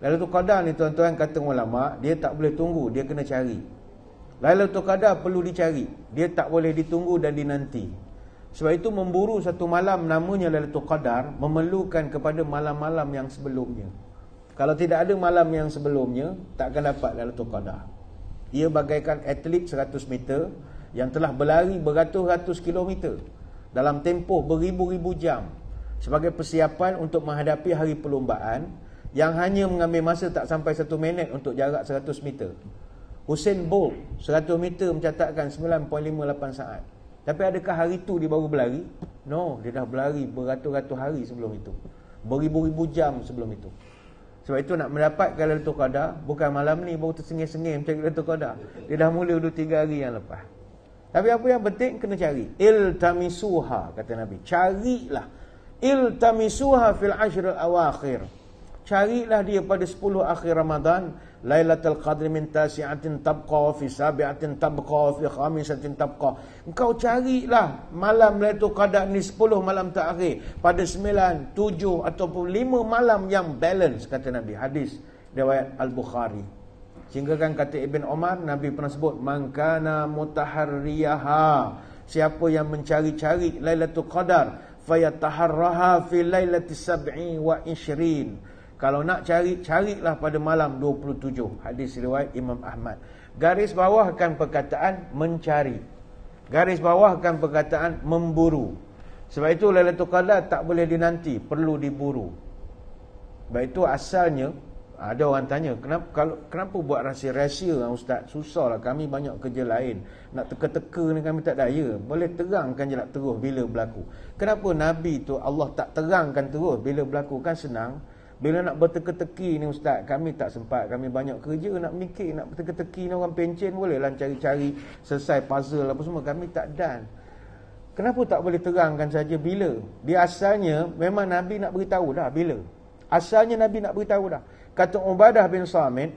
Lailatul Qadar ni tuan-tuan kata ulama, dia tak boleh tunggu, dia kena cari. Lailatul Qadar perlu dicari. Dia tak boleh ditunggu dan dinanti. Sebab itu memburu satu malam namanya Lailatul Qadar memerlukan kepada malam-malam yang sebelumnya. Kalau tidak ada malam yang sebelumnya, takkan dapat Lailatul Qadar. Ia bagaikan atlet 100 meter yang telah berlari beratus-ratus kilometer dalam tempoh beribu-ribu jam sebagai persiapan untuk menghadapi hari perlombaan yang hanya mengambil masa tak sampai 1 minit untuk jarak 100 meter. Hussein Bolt 100 meter mencatatkan 9.58 saat. Tapi adakah hari itu dia baru berlari? No, dia dah berlari beratus-ratus hari sebelum itu. Beribu-ribu jam sebelum itu. Sebab itu nak mendapat mendapatkan Dato' Qadar, bukan malam ni baru tersengih-sengih macam Dato' Qadar. Dia dah mula 2 tiga hari yang lepas. Tapi apa yang penting, kena cari. Il-tamisuha, kata Nabi. Carilah. Il-tamisuha fil-ashril awakhir carilah dia pada 10 akhir Ramadan Lailatul Qadri min tasi'atin tabqa fi sabi'atin tabqa fi khamisatin tabqa. Engkau carilah malam Lailatul Qadar ni 10 malam terakhir pada 9, 7 ataupun 5 malam yang balance kata Nabi. Hadis riwayat Al-Bukhari. Sehingga kan kata Ibn Omar Nabi pernah sebut man kana Siapa yang mencari-cari Lailatul Qadar fayataharraha fi lailatis sab'i wa ishrin. Kalau nak cari, carilah pada malam 27 Hadis riwayat Imam Ahmad Garis bawahkan perkataan mencari Garis bawahkan perkataan memburu Sebab itu Lailatul Qadar tak boleh dinanti Perlu diburu Sebab itu asalnya Ada orang tanya Kenapa kalau kenapa buat rahsia-rahsia kan, Ustaz? Susah lah kami banyak kerja lain Nak teka-teka ni kami tak daya Boleh terangkan je nak terus bila berlaku Kenapa Nabi tu Allah tak terangkan terus bila berlaku Kan senang bila nak berteka-teki ni ustaz, kami tak sempat. Kami banyak kerja nak mikir, nak berteka-teki ni orang pencen bolehlah cari-cari selesai puzzle apa semua. Kami tak dan. Kenapa tak boleh terangkan saja bila? Dia asalnya memang Nabi nak beritahu dah bila. Asalnya Nabi nak beritahu dah. Kata Ubadah bin Samit.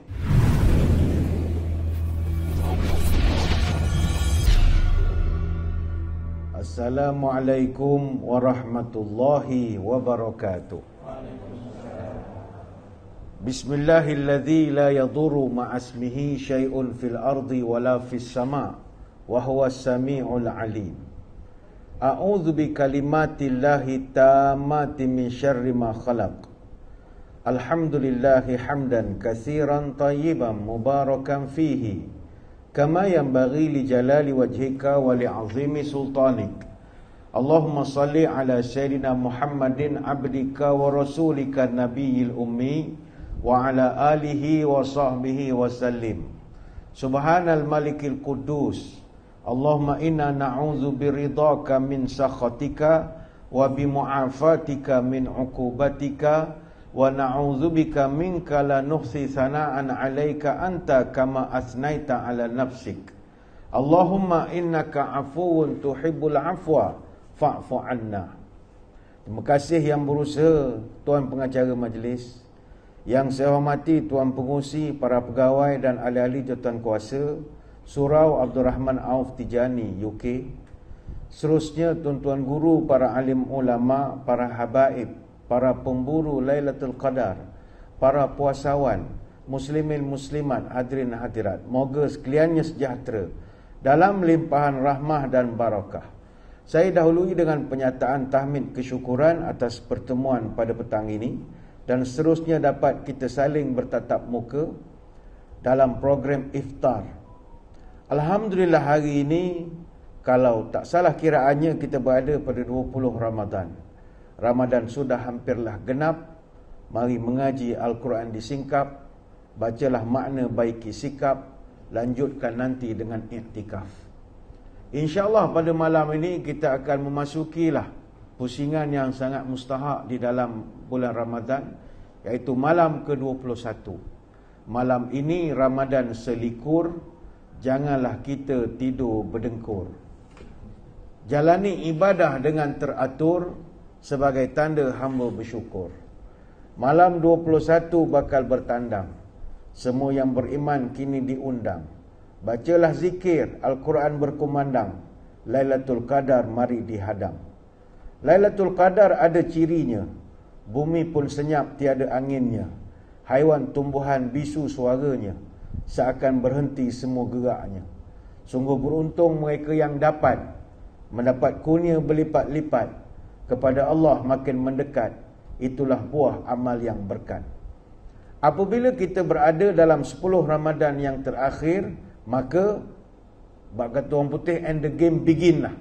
Assalamualaikum warahmatullahi wabarakatuh. Waalaikumsalam. Bismillahilladzi la yadhuru ma'asmihi syai'un fil ardi wala fis sama' wa huwa samiul alim. A'udzu bi kalimatillahi tammati min syarri ma khalaq. Alhamdulillahi hamdan katsiran tayyiban mubarakan fihi kama yanbaghi li jalali wajhika wa li 'azimi sultanik. Allahumma salli ala sayyidina Muhammadin 'abdika wa rasulika nabiyil ummi wa ala alihi wa sahbihi wa sallim Subhanal malikil kudus Allahumma inna na'udhu biridaka min sakhatika wa bimu'afatika min ukubatika wa na'udhu bika minka la nuhsi sana'an alaika anta kama asnaita ala nafsik Allahumma innaka afuun tuhibbul afwa fa'fu anna Terima kasih yang berusaha Tuan Pengacara Majlis yang saya hormati Tuan Pengusi, para pegawai dan ahli-ahli jawatan kuasa Surau Abdul Rahman Auf Tijani, UK Seterusnya tuan-tuan guru, para alim ulama, para habaib Para pemburu Lailatul Qadar Para puasawan, muslimin muslimat, hadirin hadirat Moga sekaliannya sejahtera Dalam limpahan rahmah dan barakah Saya dahului dengan penyataan tahmin kesyukuran atas pertemuan pada petang ini dan seterusnya dapat kita saling bertatap muka dalam program iftar. Alhamdulillah hari ini kalau tak salah kiraannya kita berada pada 20 Ramadan. Ramadan sudah hampirlah genap. Mari mengaji Al-Quran di singkap, Bacalah makna baiki sikap. Lanjutkan nanti dengan iktikaf. Allah pada malam ini kita akan memasukilah pusingan yang sangat mustahak di dalam bulan Ramadan iaitu malam ke-21. Malam ini Ramadan selikur, janganlah kita tidur berdengkur. Jalani ibadah dengan teratur sebagai tanda hamba bersyukur. Malam 21 bakal bertandang. Semua yang beriman kini diundang. Bacalah zikir, Al-Quran berkumandang. Lailatul Qadar mari dihadang. Lailatul Qadar ada cirinya, Bumi pun senyap tiada anginnya. Haiwan tumbuhan bisu suaranya. Seakan berhenti semua geraknya. Sungguh beruntung mereka yang dapat. Mendapat kunia berlipat-lipat. Kepada Allah makin mendekat. Itulah buah amal yang berkat. Apabila kita berada dalam 10 Ramadan yang terakhir, maka bak kata putih and the game begin lah.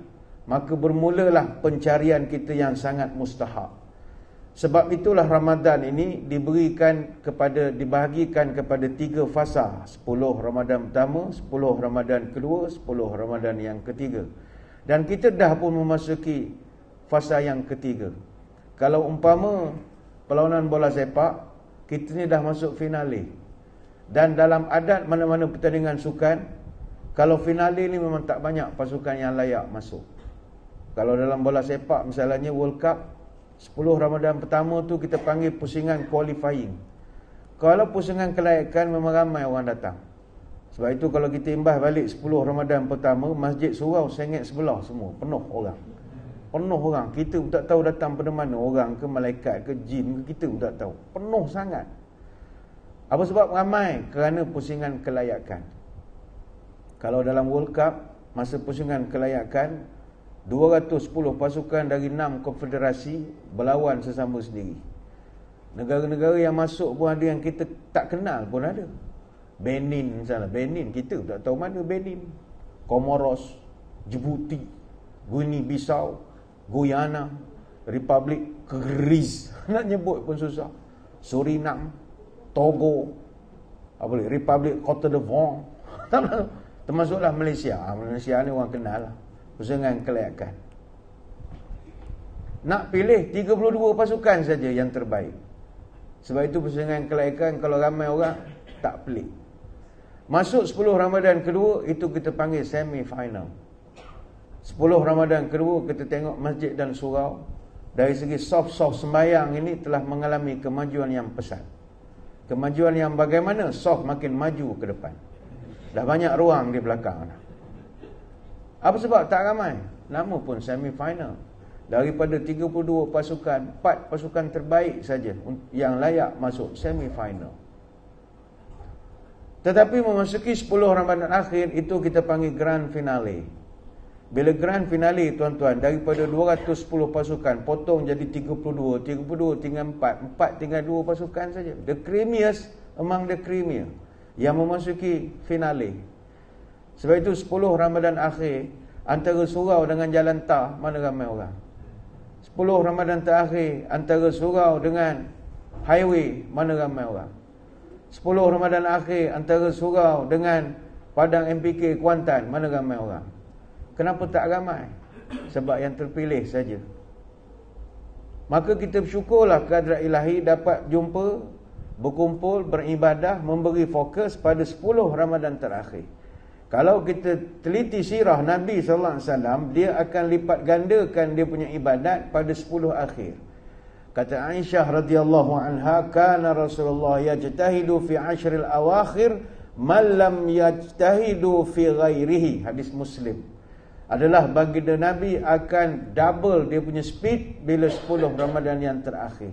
Maka bermulalah pencarian kita yang sangat mustahak. Sebab itulah Ramadan ini diberikan kepada dibahagikan kepada tiga fasa. 10 Ramadan pertama, 10 Ramadan kedua, 10 Ramadan yang ketiga. Dan kita dah pun memasuki fasa yang ketiga. Kalau umpama perlawanan bola sepak, kita ni dah masuk finali. Dan dalam adat mana-mana pertandingan sukan, kalau finali ni memang tak banyak pasukan yang layak masuk. Kalau dalam bola sepak misalnya World Cup, Sepuluh Ramadan pertama tu kita panggil pusingan qualifying. Kalau pusingan kelayakan memang ramai orang datang. Sebab itu kalau kita imbas balik sepuluh Ramadan pertama, masjid surau sengit sebelah semua, penuh orang. Penuh orang. Kita pun tak tahu datang pada mana orang ke malaikat ke jin ke kita pun tak tahu. Penuh sangat. Apa sebab ramai? Kerana pusingan kelayakan. Kalau dalam World Cup, masa pusingan kelayakan, 210 pasukan dari 6 konfederasi berlawan sesama sendiri. Negara-negara yang masuk pun ada yang kita tak kenal pun ada. Benin misalnya, Benin kita tak tahu mana Benin. Komoros, Djibouti, Guinea Bissau, Guyana, Republik Keris, nak nyebut pun susah. Suriname, Togo, apa lagi? Republik Cote d'Ivoire. Termasuklah Malaysia. Ah, Malaysia ni orang kenal lah. Jangan kelayakan Nak pilih 32 pasukan saja yang terbaik Sebab itu pusingan kelayakan Kalau ramai orang tak pelik Masuk 10 Ramadan kedua Itu kita panggil semi final 10 Ramadan kedua Kita tengok masjid dan surau Dari segi soft-soft sembayang ini Telah mengalami kemajuan yang pesat Kemajuan yang bagaimana Soft makin maju ke depan Dah banyak ruang di belakang apa sebab tak ramai? Nama pun semifinal. Daripada 32 pasukan, 4 pasukan terbaik saja yang layak masuk semi final. Tetapi memasuki 10 rambatan akhir, itu kita panggil grand finale. Bila grand finale, tuan-tuan, daripada 210 pasukan, potong jadi 32, 32 tinggal 4, 4 tinggal 2 pasukan saja. The creamiest among the creamiest yang memasuki Finale. Sebab itu 10 Ramadan akhir antara surau dengan jalan tah mana ramai orang. 10 Ramadan terakhir antara surau dengan highway mana ramai orang. 10 Ramadan akhir antara surau dengan padang MPK Kuantan mana ramai orang. Kenapa tak ramai? Sebab yang terpilih saja. Maka kita bersyukurlah kehadrat ilahi dapat jumpa, berkumpul, beribadah, memberi fokus pada 10 Ramadan terakhir. Kalau kita teliti sirah Nabi sallallahu alaihi wasallam, dia akan lipat gandakan dia punya ibadat pada 10 akhir. Kata Aisyah radhiyallahu anha, "Kana Rasulullah yajtahidu fi ashril awakhir man lam yajtahidu fi ghairihi." Hadis Muslim. Adalah bagi baginda Nabi akan double dia punya speed bila 10 Ramadan yang terakhir.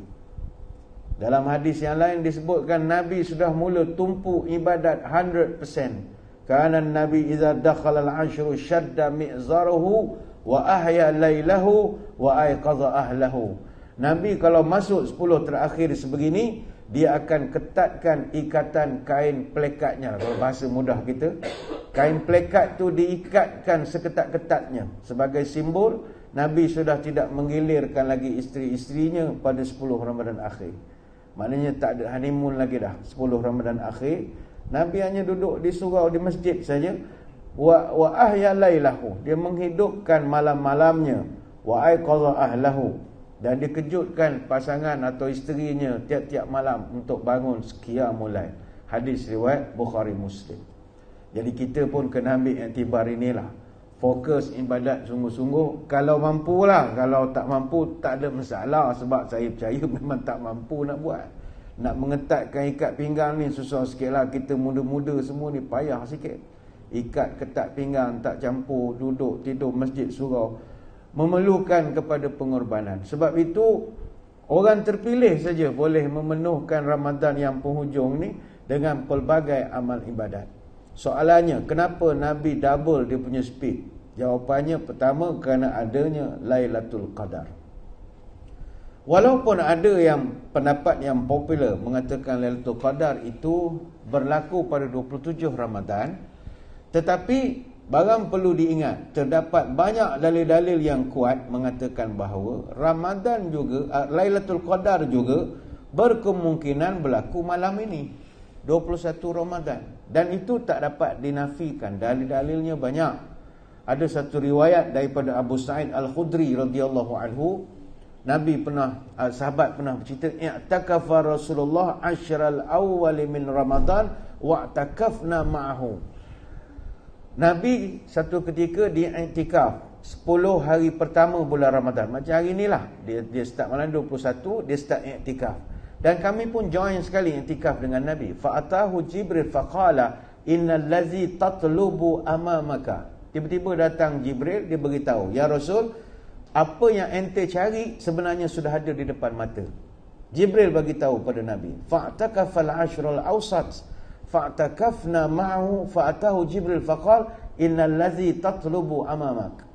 Dalam hadis yang lain disebutkan Nabi sudah mula tumpu ibadat 100%. Kana Nabi idza dakhala al-ashr shadda mi'zaruhu wa ahya lailahu wa ayqadha ahlahu. Nabi kalau masuk 10 terakhir sebegini, dia akan ketatkan ikatan kain plekatnya kalau bahasa mudah kita. Kain plekat tu diikatkan seketat-ketatnya sebagai simbol Nabi sudah tidak menggilirkan lagi isteri-isterinya pada 10 Ramadan akhir. Maknanya tak ada honeymoon lagi dah 10 Ramadan akhir. Nabi hanya duduk di surau di masjid saja. Wa wa ahya lailahu. Dia menghidupkan malam-malamnya. Wa ay ahlahu. Dan dikejutkan pasangan atau isterinya tiap-tiap malam untuk bangun sekia mulai. Hadis riwayat Bukhari Muslim. Jadi kita pun kena ambil iktibar inilah. Fokus ibadat sungguh-sungguh. Kalau mampu lah. Kalau tak mampu tak ada masalah. Sebab saya percaya memang tak mampu nak buat. Nak mengetatkan ikat pinggang ni susah sikit lah Kita muda-muda semua ni payah sikit Ikat ketat pinggang tak campur Duduk tidur masjid surau Memerlukan kepada pengorbanan Sebab itu Orang terpilih saja boleh memenuhkan Ramadan yang penghujung ni Dengan pelbagai amal ibadat Soalannya kenapa Nabi double dia punya speed Jawapannya pertama kerana adanya Lailatul Qadar Walaupun ada yang pendapat yang popular mengatakan Lailatul Qadar itu berlaku pada 27 Ramadan, tetapi barang perlu diingat terdapat banyak dalil-dalil yang kuat mengatakan bahawa Ramadan juga eh, Lailatul Qadar juga berkemungkinan berlaku malam ini 21 Ramadan dan itu tak dapat dinafikan dalil-dalilnya banyak. Ada satu riwayat daripada Abu Sa'id Al-Khudri radhiyallahu anhu Nabi pernah uh, sahabat pernah bercerita i'takafa Rasulullah asyral awwal min Ramadan wa takafna ma'ahu. Nabi satu ketika di i'tikaf 10 hari pertama bulan Ramadan. Macam hari inilah dia dia start malam 21 dia start i'tikaf. Dan kami pun join sekali i'tikaf dengan Nabi. Fa'atahu Jibril faqala innal ladzi tatlubu amamaka. Tiba-tiba datang Jibril dia beritahu, "Ya Rasul, apa yang ente cari sebenarnya sudah ada di depan mata. Jibril bagi tahu pada Nabi, fa'takafal ashrul awsat, fa'takafna ma'hu, fa'atahu Jibril faqal, inna ladzi tatlubu amamak.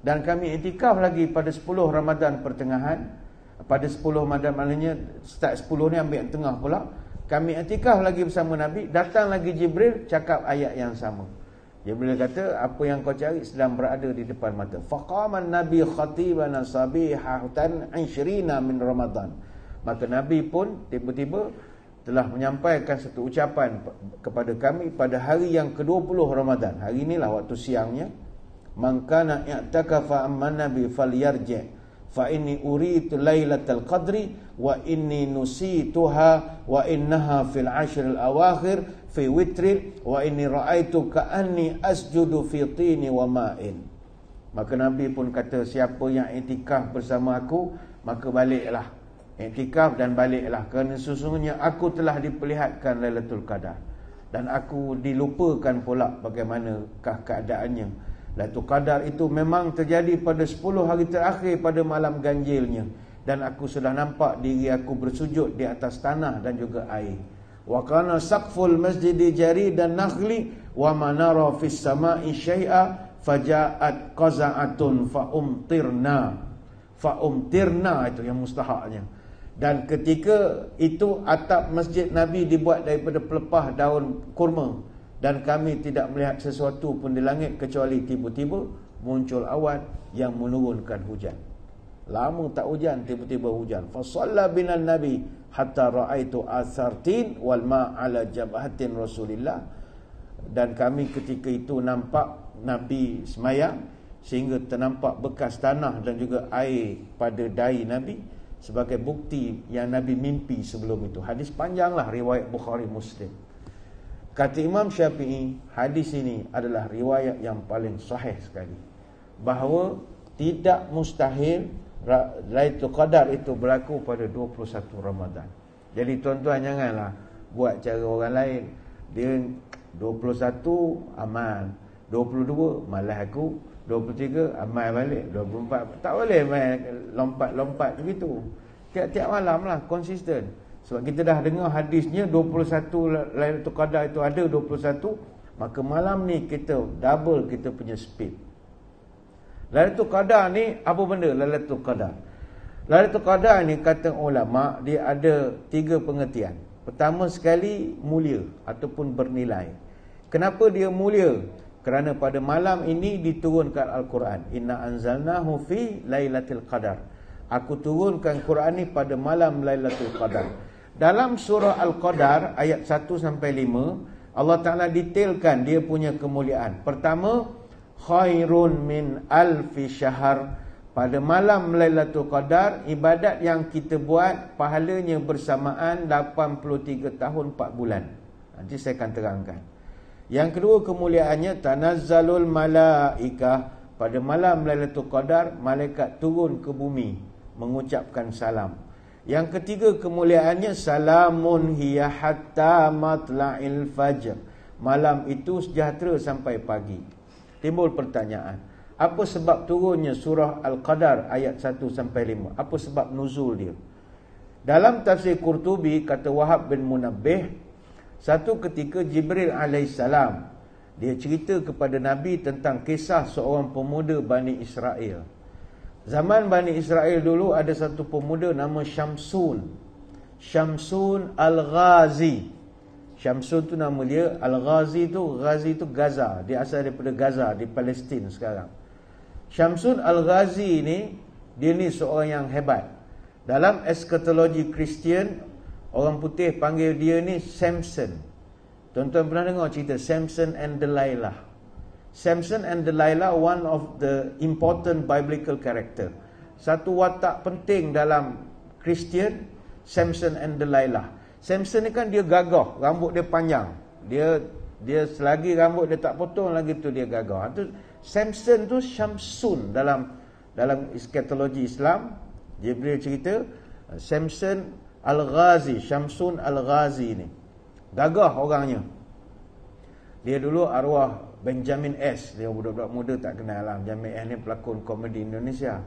Dan kami itikaf lagi pada 10 Ramadan pertengahan, pada 10 Ramadan malanya start 10 ni ambil yang tengah pula, kami itikaf lagi bersama Nabi, datang lagi Jibril cakap ayat yang sama. Dia boleh kata apa yang kau cari sedang berada di depan mata. Faqaman Nabi khatiban sabihatan 20 min Ramadan. Maka Nabi pun tiba-tiba telah menyampaikan satu ucapan kepada kami pada hari yang ke-20 Ramadan. Hari inilah waktu siangnya. Man kana i'takafa amman Nabi falyarji' fa inni uritu lailatal qadri wa inni nusituha wa innaha fil ashril awakhir fi witri wa inni ra'aitu ka'anni asjudu fi tini wa ma'in. Maka Nabi pun kata siapa yang itikaf bersama aku maka baliklah. Itikaf dan baliklah kerana sesungguhnya aku telah diperlihatkan Lailatul Qadar dan aku dilupakan pula bagaimanakah keadaannya. Lailatul Qadar itu memang terjadi pada 10 hari terakhir pada malam ganjilnya dan aku sudah nampak diri aku bersujud di atas tanah dan juga air wa kana saqful masjidi jari dan nakhli wa manara fis sama'i syai'a faja'at qaza'atun fa umtirna fa umtirna itu yang mustahaknya dan ketika itu atap masjid Nabi dibuat daripada pelepah daun kurma dan kami tidak melihat sesuatu pun di langit kecuali tiba-tiba muncul awan yang menurunkan hujan lama tak hujan tiba-tiba hujan fa salla nabi hatta raaitu asartin wal ma ala jabhatin rasulillah dan kami ketika itu nampak nabi semayang sehingga ternampak bekas tanah dan juga air pada dai nabi sebagai bukti yang nabi mimpi sebelum itu hadis panjanglah riwayat bukhari muslim kata imam syafi'i hadis ini adalah riwayat yang paling sahih sekali bahawa tidak mustahil Laitu Qadar itu berlaku pada 21 Ramadan Jadi tuan-tuan janganlah buat cara orang lain Dia 21 aman 22 malas aku 23 amal balik 24 tak boleh main lompat-lompat begitu Tiap-tiap malam lah konsisten Sebab kita dah dengar hadisnya 21 Laitu Qadar itu ada 21 Maka malam ni kita double kita punya speed Lailatul Qadar ni apa benda Lailatul Qadar? Lailatul Qadar ni kata ulama dia ada tiga pengertian. Pertama sekali mulia ataupun bernilai. Kenapa dia mulia? Kerana pada malam ini diturunkan Al-Quran. Inna anzalnahu fi Lailatul Qadar. Aku turunkan Quran ni pada malam Lailatul Qadar. Dalam surah Al-Qadar ayat 1 sampai 5, Allah Taala detailkan dia punya kemuliaan. Pertama, khairun min alfi syahr pada malam Lailatul Qadar ibadat yang kita buat pahalanya bersamaan 83 tahun 4 bulan nanti saya akan terangkan yang kedua kemuliaannya tanazzalul malaikah pada malam Lailatul Qadar malaikat turun ke bumi mengucapkan salam yang ketiga kemuliaannya salamun hiya hatta matla'il fajr malam itu sejahtera sampai pagi timbul pertanyaan apa sebab turunnya surah al-qadar ayat 1 sampai 5 apa sebab nuzul dia dalam tafsir qurtubi kata wahab bin munabbih satu ketika jibril alaihissalam dia cerita kepada nabi tentang kisah seorang pemuda bani israel zaman bani israel dulu ada satu pemuda nama syamsun syamsun al-ghazi Syamsun tu nama dia Al-Ghazi tu Ghazi tu Gaza Dia asal daripada Gaza Di Palestin sekarang Syamsun Al-Ghazi ni Dia ni seorang yang hebat Dalam eskatologi Kristian Orang putih panggil dia ni Samson Tuan-tuan pernah dengar cerita Samson and Delilah Samson and Delilah One of the important biblical character Satu watak penting dalam Kristian Samson and Delilah Samson ni kan dia gagah, rambut dia panjang. Dia dia selagi rambut dia tak potong lagi tu dia gagah. Itu Samson tu Syamsun dalam dalam eskatologi Islam. Jibril cerita uh, Samson Al-Ghazi, Syamsun Al-Ghazi ni. Gagah orangnya. Dia dulu arwah Benjamin S. Dia budak-budak muda tak kenal lah. Benjamin S ni pelakon komedi Indonesia.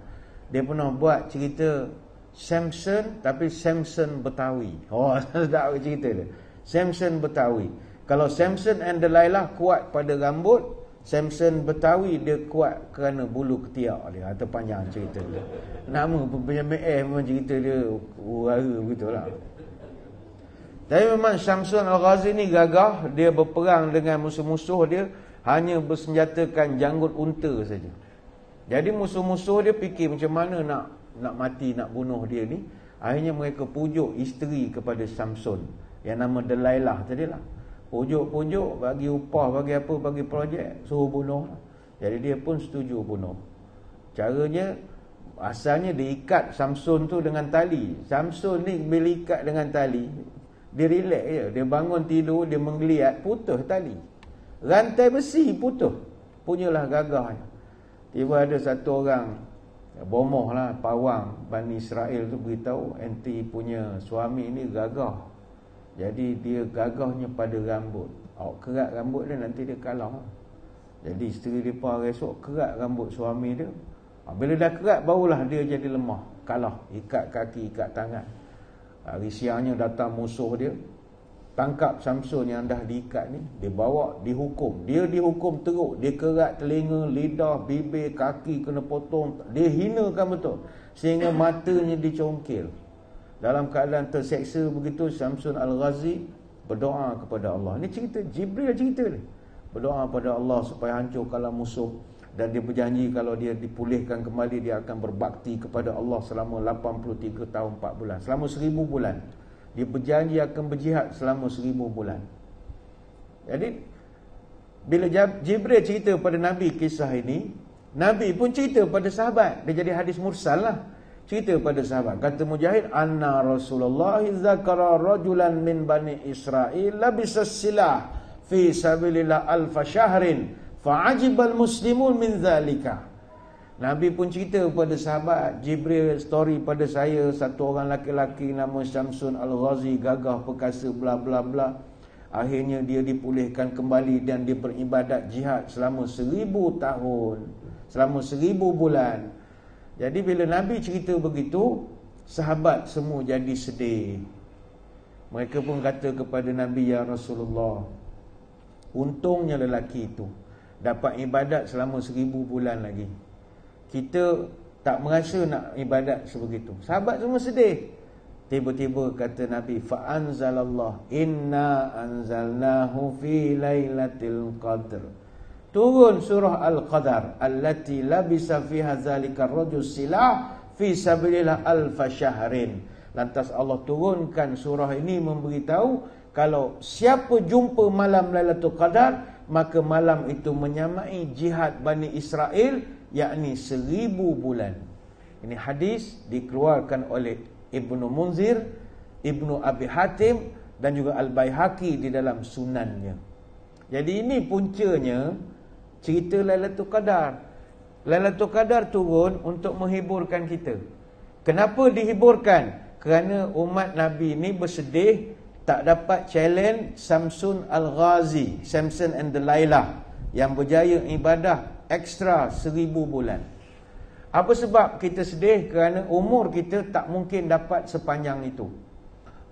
Dia pernah buat cerita Samson tapi Samson Betawi. Oh, sedap cerita dia. Samson Betawi. Kalau Samson and Delilah kuat pada rambut, Samson Betawi dia kuat kerana bulu ketiak dia. Atau ah, panjang cerita dia. Nama punya meh memang cerita dia urara begitu lah. Tapi memang Samson Al-Ghazi ni gagah. Dia berperang dengan musuh-musuh dia. Hanya bersenjatakan janggut unta saja. Jadi musuh-musuh dia fikir macam mana nak nak mati nak bunuh dia ni akhirnya mereka pujuk isteri kepada Samson yang nama Delilah tadi lah pujuk-pujuk bagi upah bagi apa bagi projek suruh bunuh lah. jadi dia pun setuju bunuh caranya asalnya diikat Samson tu dengan tali Samson ni bila ikat dengan tali dia relax je dia bangun tidur dia menggeliat putus tali rantai besi putus punyalah gagah tiba ada satu orang Ya, Bomoh lah pawang Bani Israel tu beritahu enti punya suami ni gagah Jadi dia gagahnya pada rambut Awak kerat rambut dia nanti dia kalah Jadi isteri dia pun esok kerat rambut suami dia ha, Bila dah kerat barulah dia jadi lemah Kalah ikat kaki ikat tangan Hari siangnya datang musuh dia tangkap Samson yang dah diikat ni dia bawa dihukum dia dihukum teruk dia kerat telinga lidah bibir kaki kena potong dia hina hinakan betul sehingga matanya dicongkil dalam keadaan terseksa begitu Samson Al-Ghazi berdoa kepada Allah ni cerita Jibril cerita ni berdoa kepada Allah supaya hancur hancurkanlah musuh dan dia berjanji kalau dia dipulihkan kembali dia akan berbakti kepada Allah selama 83 tahun 4 bulan selama 1000 bulan dia berjanji akan berjihad selama seribu bulan Jadi Bila Jibril cerita pada Nabi kisah ini Nabi pun cerita pada sahabat Dia jadi hadis mursal lah Cerita pada sahabat Kata Mujahid Anna Rasulullah Zakara rajulan min bani Israel Labisa silah Fi sabilillah alfa syahrin Fa'ajibal muslimun min zalikah Nabi pun cerita kepada sahabat Jibril story pada saya satu orang laki-laki nama Syamsun Al-Ghazi gagah perkasa bla bla bla akhirnya dia dipulihkan kembali dan dia beribadat jihad selama seribu tahun selama seribu bulan jadi bila Nabi cerita begitu sahabat semua jadi sedih mereka pun kata kepada Nabi Ya Rasulullah untungnya lelaki itu dapat ibadat selama seribu bulan lagi kita tak merasa nak ibadat sebegitu. Sahabat semua sedih. Tiba-tiba kata Nabi, "Fa'anzalallah inna anzalnahu fi lailatul qadr." Turun surah Al-Qadar, "Allati labisa fiha zalika ar-rajul silah fi sabilillah al syahrin." Lantas Allah turunkan surah ini memberitahu kalau siapa jumpa malam Lailatul Qadar, maka malam itu menyamai jihad Bani Israel yakni seribu bulan. Ini hadis dikeluarkan oleh Ibnu Munzir, Ibnu Abi Hatim dan juga Al-Baihaqi di dalam sunannya. Jadi ini puncanya cerita Lailatul Qadar. Lailatul Qadar turun untuk menghiburkan kita. Kenapa dihiburkan? Kerana umat Nabi ini bersedih tak dapat challenge Samson Al-Ghazi, Samson and Delilah yang berjaya ibadah ekstra seribu bulan. Apa sebab kita sedih? Kerana umur kita tak mungkin dapat sepanjang itu.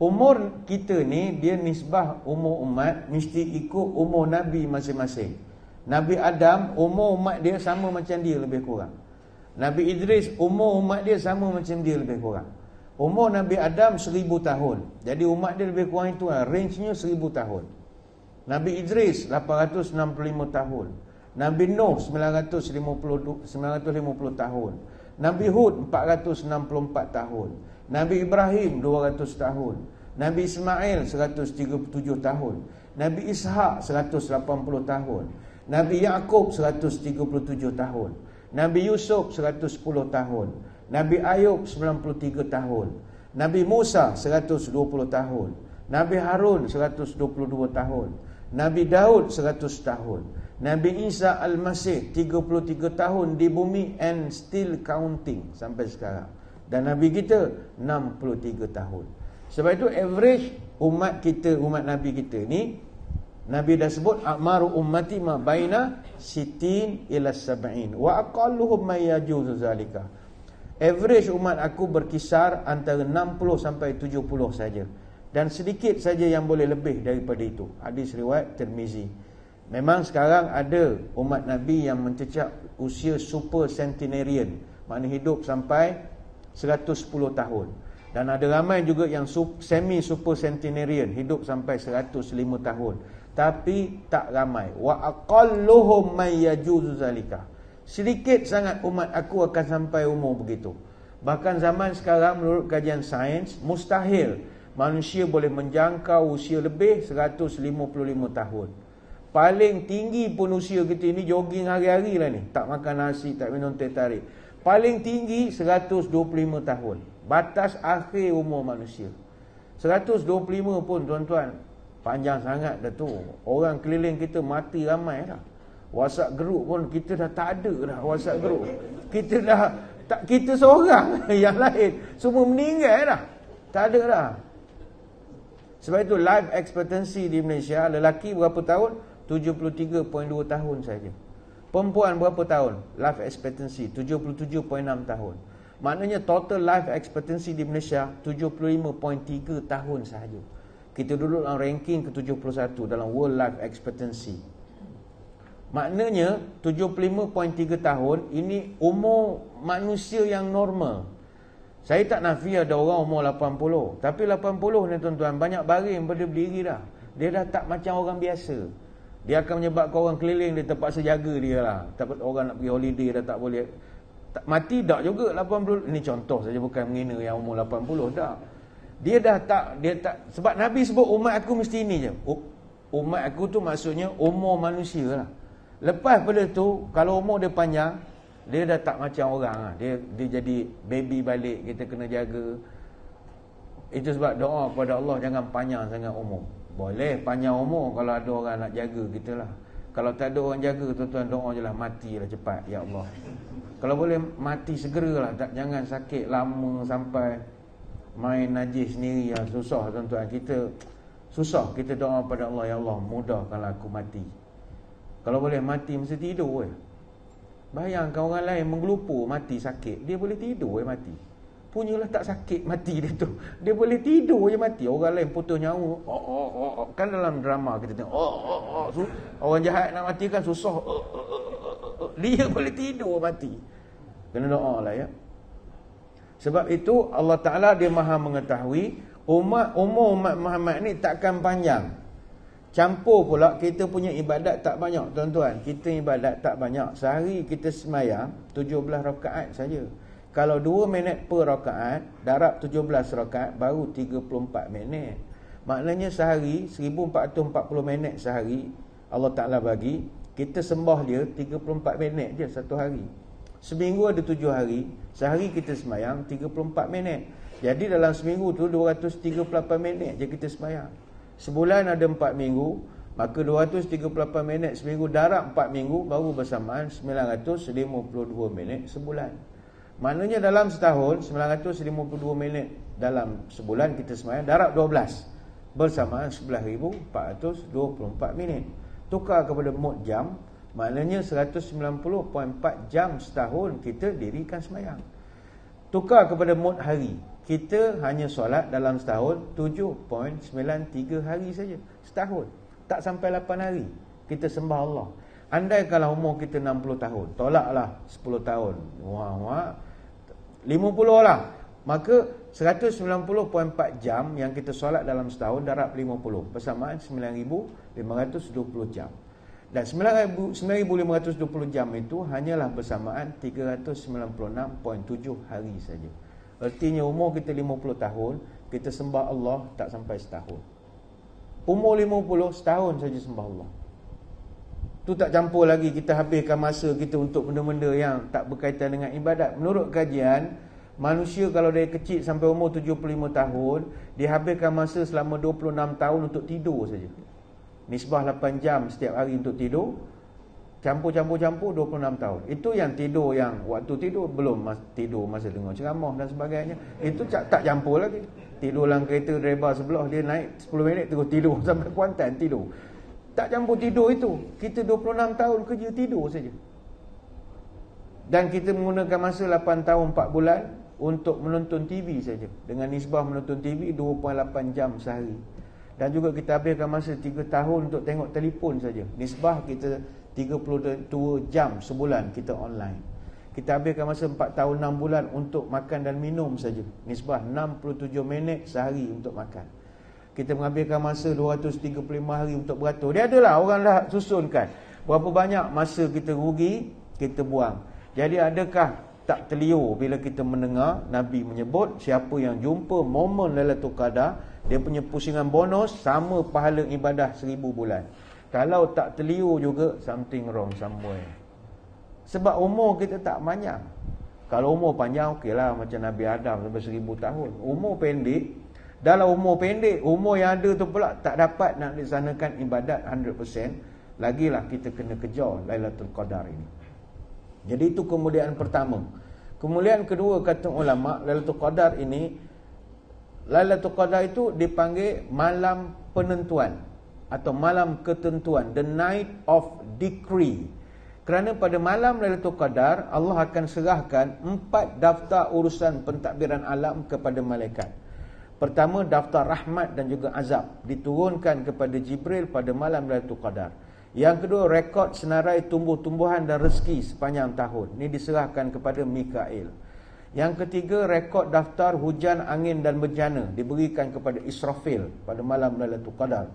Umur kita ni, dia nisbah umur umat, mesti ikut umur Nabi masing-masing. Nabi Adam, umur umat dia sama macam dia lebih kurang. Nabi Idris, umur umat dia sama macam dia lebih kurang. Umur Nabi Adam seribu tahun. Jadi umat dia lebih kurang itu lah. Range-nya seribu tahun. Nabi Idris, 865 tahun. Nabi Nuh 950 950 tahun. Nabi Hud 464 tahun. Nabi Ibrahim 200 tahun. Nabi Ismail 137 tahun. Nabi Ishaq 180 tahun. Nabi Yaakob 137 tahun. Nabi Yusuf 110 tahun. Nabi Ayub 93 tahun. Nabi Musa 120 tahun. Nabi Harun 122 tahun. Nabi Daud 100 tahun. Nabi Isa Al-Masih 33 tahun di bumi and still counting sampai sekarang. Dan Nabi kita 63 tahun. Sebab itu average umat kita, umat Nabi kita ni Nabi dah sebut akmaru ummati ma baina sitin ila sabain. wa aqalluhum may zalika. Average umat aku berkisar antara 60 sampai 70 saja dan sedikit saja yang boleh lebih daripada itu. Hadis riwayat termizi. Memang sekarang ada umat Nabi yang mencecap usia super centenarian Maknanya hidup sampai 110 tahun Dan ada ramai juga yang semi super centenarian Hidup sampai 105 tahun Tapi tak ramai Wa'akalluhum mayyajuzu zalika Sedikit sangat umat aku akan sampai umur begitu Bahkan zaman sekarang menurut kajian sains Mustahil manusia boleh menjangkau usia lebih 155 tahun Paling tinggi pun usia kita ni jogging hari-hari lah ni. Tak makan nasi, tak minum teh tarik. Paling tinggi 125 tahun. Batas akhir umur manusia. 125 pun tuan-tuan. Panjang sangat dah tu. Orang keliling kita mati ramai dah. WhatsApp geruk pun kita dah tak ada dah WhatsApp geruk Kita dah tak kita seorang yang lain semua meninggal dah. Tak ada dah. Sebab itu life expectancy di Malaysia lelaki berapa tahun? 73.2 tahun saja. Perempuan berapa tahun? Life expectancy 77.6 tahun. Maknanya total life expectancy di Malaysia 75.3 tahun sahaja. Kita dulu dalam ranking ke-71 dalam world life expectancy. Maknanya 75.3 tahun ini umur manusia yang normal. Saya tak nafi ada orang umur 80. Tapi 80 ni tuan-tuan banyak baring berdiri dah. Dia dah tak macam orang biasa. Dia akan menyebabkan orang keliling dia terpaksa jaga dia lah. Takut orang nak pergi holiday dah tak boleh. Tak, mati tak juga 80. Ini contoh saja bukan mengena yang umur 80 dah. Dia dah tak, dia tak. Sebab Nabi sebut umat aku mesti ini je. Umat aku tu maksudnya umur manusia lah. Lepas pada tu, kalau umur dia panjang, dia dah tak macam orang lah. Dia, dia jadi baby balik, kita kena jaga. Itu sebab doa kepada Allah jangan panjang sangat umur. Boleh panjang umur kalau ada orang nak jaga kita lah Kalau tak ada orang jaga tuan-tuan doa je lah matilah cepat ya Allah Kalau boleh mati segera lah tak, Jangan sakit lama sampai main najis sendiri lah Susah tuan-tuan kita Susah kita doa pada Allah ya Allah mudah kalau aku mati Kalau boleh mati mesti tidur eh Bayangkan orang lain menggelupur mati sakit Dia boleh tidur eh mati punyalah tak sakit mati dia tu. Dia boleh tidur je mati. Orang lain putus nyawa. Oh, oh, oh. oh. Kan dalam drama kita tengok. Oh, oh, oh. So, orang jahat nak mati kan susah. Oh, oh, oh, oh. oh, oh dia boleh tidur mati. Kena doa lah ya. Sebab itu Allah Ta'ala dia maha mengetahui. Umat, umur umat Muhammad ni takkan panjang. Campur pula kita punya ibadat tak banyak tuan-tuan. Kita ibadat tak banyak. Sehari kita semayang 17 rakaat saja. Kalau 2 minit per rakaat, darab 17 rakaat baru 34 minit. Maknanya sehari 1440 minit sehari Allah Taala bagi, kita sembah dia 34 minit je satu hari. Seminggu ada 7 hari, sehari kita sembahyang 34 minit. Jadi dalam seminggu tu 238 minit je kita semayang Sebulan ada 4 minggu, maka 238 minit seminggu darab 4 minggu baru bersamaan 952 minit sebulan. Maknanya dalam setahun 952 minit dalam sebulan kita sembahyang darab 12 bersamaan 11424 minit. Tukar kepada mod jam, maknanya 190.4 jam setahun kita dirikan semayang Tukar kepada mod hari, kita hanya solat dalam setahun 7.93 hari saja setahun. Tak sampai 8 hari kita sembah Allah. Andai kalau umur kita 60 tahun, tolaklah 10 tahun. Wah wah 50 orang Maka 190.4 jam yang kita solat dalam setahun darab 50 Persamaan 9,520 jam Dan 9,520 jam itu hanyalah persamaan 396.7 hari saja Artinya umur kita 50 tahun Kita sembah Allah tak sampai setahun Umur 50 setahun saja sembah Allah Tu tak campur lagi kita habiskan masa kita untuk benda-benda yang tak berkaitan dengan ibadat. Menurut kajian, manusia kalau dari kecil sampai umur 75 tahun, dihabiskan masa selama 26 tahun untuk tidur saja. Nisbah 8 jam setiap hari untuk tidur. Campur-campur-campur 26 tahun. Itu yang tidur yang waktu tidur belum mas tidur masa dengar ceramah dan sebagainya. Itu tak, tak campur lagi. Tidur dalam kereta driver sebelah dia naik 10 minit terus tidur sampai Kuantan tidur. Tak campur tidur itu Kita 26 tahun kerja tidur saja Dan kita menggunakan masa 8 tahun 4 bulan Untuk menonton TV saja Dengan nisbah menonton TV 2.8 jam sehari Dan juga kita habiskan masa 3 tahun untuk tengok telefon saja Nisbah kita 32 jam sebulan kita online Kita habiskan masa 4 tahun 6 bulan untuk makan dan minum saja Nisbah 67 minit sehari untuk makan kita menghabiskan masa 235 hari untuk beratur. Dia adalah orang dah susunkan. Berapa banyak masa kita rugi, kita buang. Jadi adakah tak telio bila kita mendengar Nabi menyebut siapa yang jumpa momen Lailatul Qadar, dia punya pusingan bonus sama pahala ibadah seribu bulan. Kalau tak telio juga, something wrong somewhere. Sebab umur kita tak panjang. Kalau umur panjang, okeylah macam Nabi Adam sampai seribu tahun. Umur pendek, dalam umur pendek, umur yang ada tu pula tak dapat nak disanakan ibadat 100%. Lagilah kita kena kejar Lailatul Qadar ini. Jadi itu kemuliaan pertama. Kemuliaan kedua kata ulama, Lailatul Qadar ini Lailatul Qadar itu dipanggil malam penentuan atau malam ketentuan, the night of decree. Kerana pada malam Lailatul Qadar, Allah akan serahkan empat daftar urusan pentadbiran alam kepada malaikat. Pertama daftar rahmat dan juga azab diturunkan kepada Jibril pada malam Lailatul Qadar. Yang kedua rekod senarai tumbuh-tumbuhan dan rezeki sepanjang tahun. Ini diserahkan kepada Mikail. Yang ketiga rekod daftar hujan, angin dan bejana diberikan kepada Israfil pada malam Lailatul Qadar.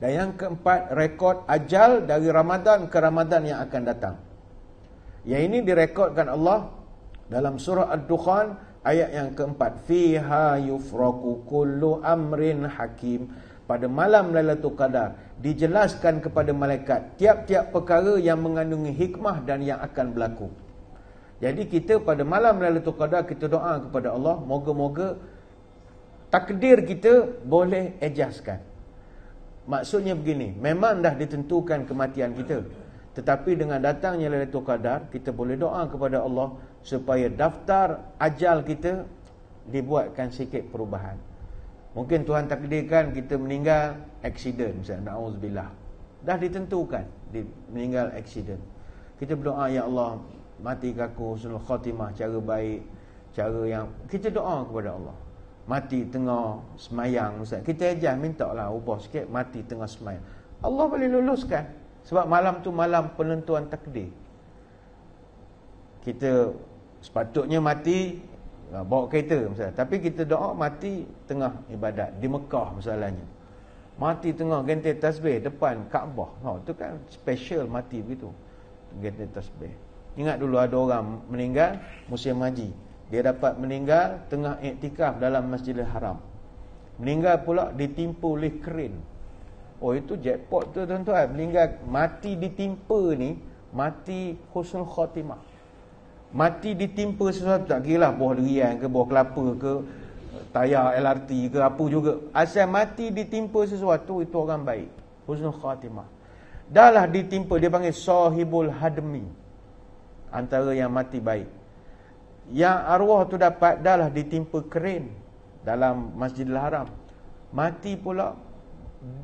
Dan yang keempat rekod ajal dari Ramadan ke Ramadan yang akan datang. Yang ini direkodkan Allah dalam surah Ad-Dukhan Ayat yang keempat fiha yufraku kullu amrin hakim pada malam Lailatul Qadar dijelaskan kepada malaikat tiap-tiap perkara yang mengandungi hikmah dan yang akan berlaku. Jadi kita pada malam Lailatul Qadar kita doa kepada Allah moga-moga takdir kita boleh ejaskan. Maksudnya begini, memang dah ditentukan kematian kita. Tetapi dengan datangnya Lailatul Qadar, kita boleh doa kepada Allah Allah supaya daftar ajal kita dibuatkan sikit perubahan. Mungkin Tuhan takdirkan kita meninggal accident misalnya naudzubillah. Dah ditentukan di meninggal accident. Kita berdoa ya Allah mati kaku husnul khatimah cara baik, cara yang kita doa kepada Allah. Mati tengah semayang Ustaz. Kita ajar minta lah ubah sikit mati tengah semayang. Allah boleh luluskan sebab malam tu malam penentuan takdir. Kita Sepatutnya mati ah, bawa kereta misalnya. Tapi kita doa mati tengah ibadat di Mekah masalahnya. Mati tengah genting tasbih depan Kaabah. oh, ha, itu kan special mati begitu. Genting tasbih. Ingat dulu ada orang meninggal musim maji Dia dapat meninggal tengah iktikaf dalam Masjidil Haram. Meninggal pula ditimpa oleh kerin. Oh itu jackpot tu tuan-tuan. Meninggal mati ditimpa ni mati husnul khatimah. Mati ditimpa sesuatu tak kira lah buah durian ke buah kelapa ke tayar LRT ke apa juga. Asal mati ditimpa sesuatu itu orang baik. Husnul khatimah. Dahlah ditimpa dia panggil sahibul hadmi. Antara yang mati baik. Yang arwah tu dapat dahlah ditimpa keren dalam Masjidil Haram. Mati pula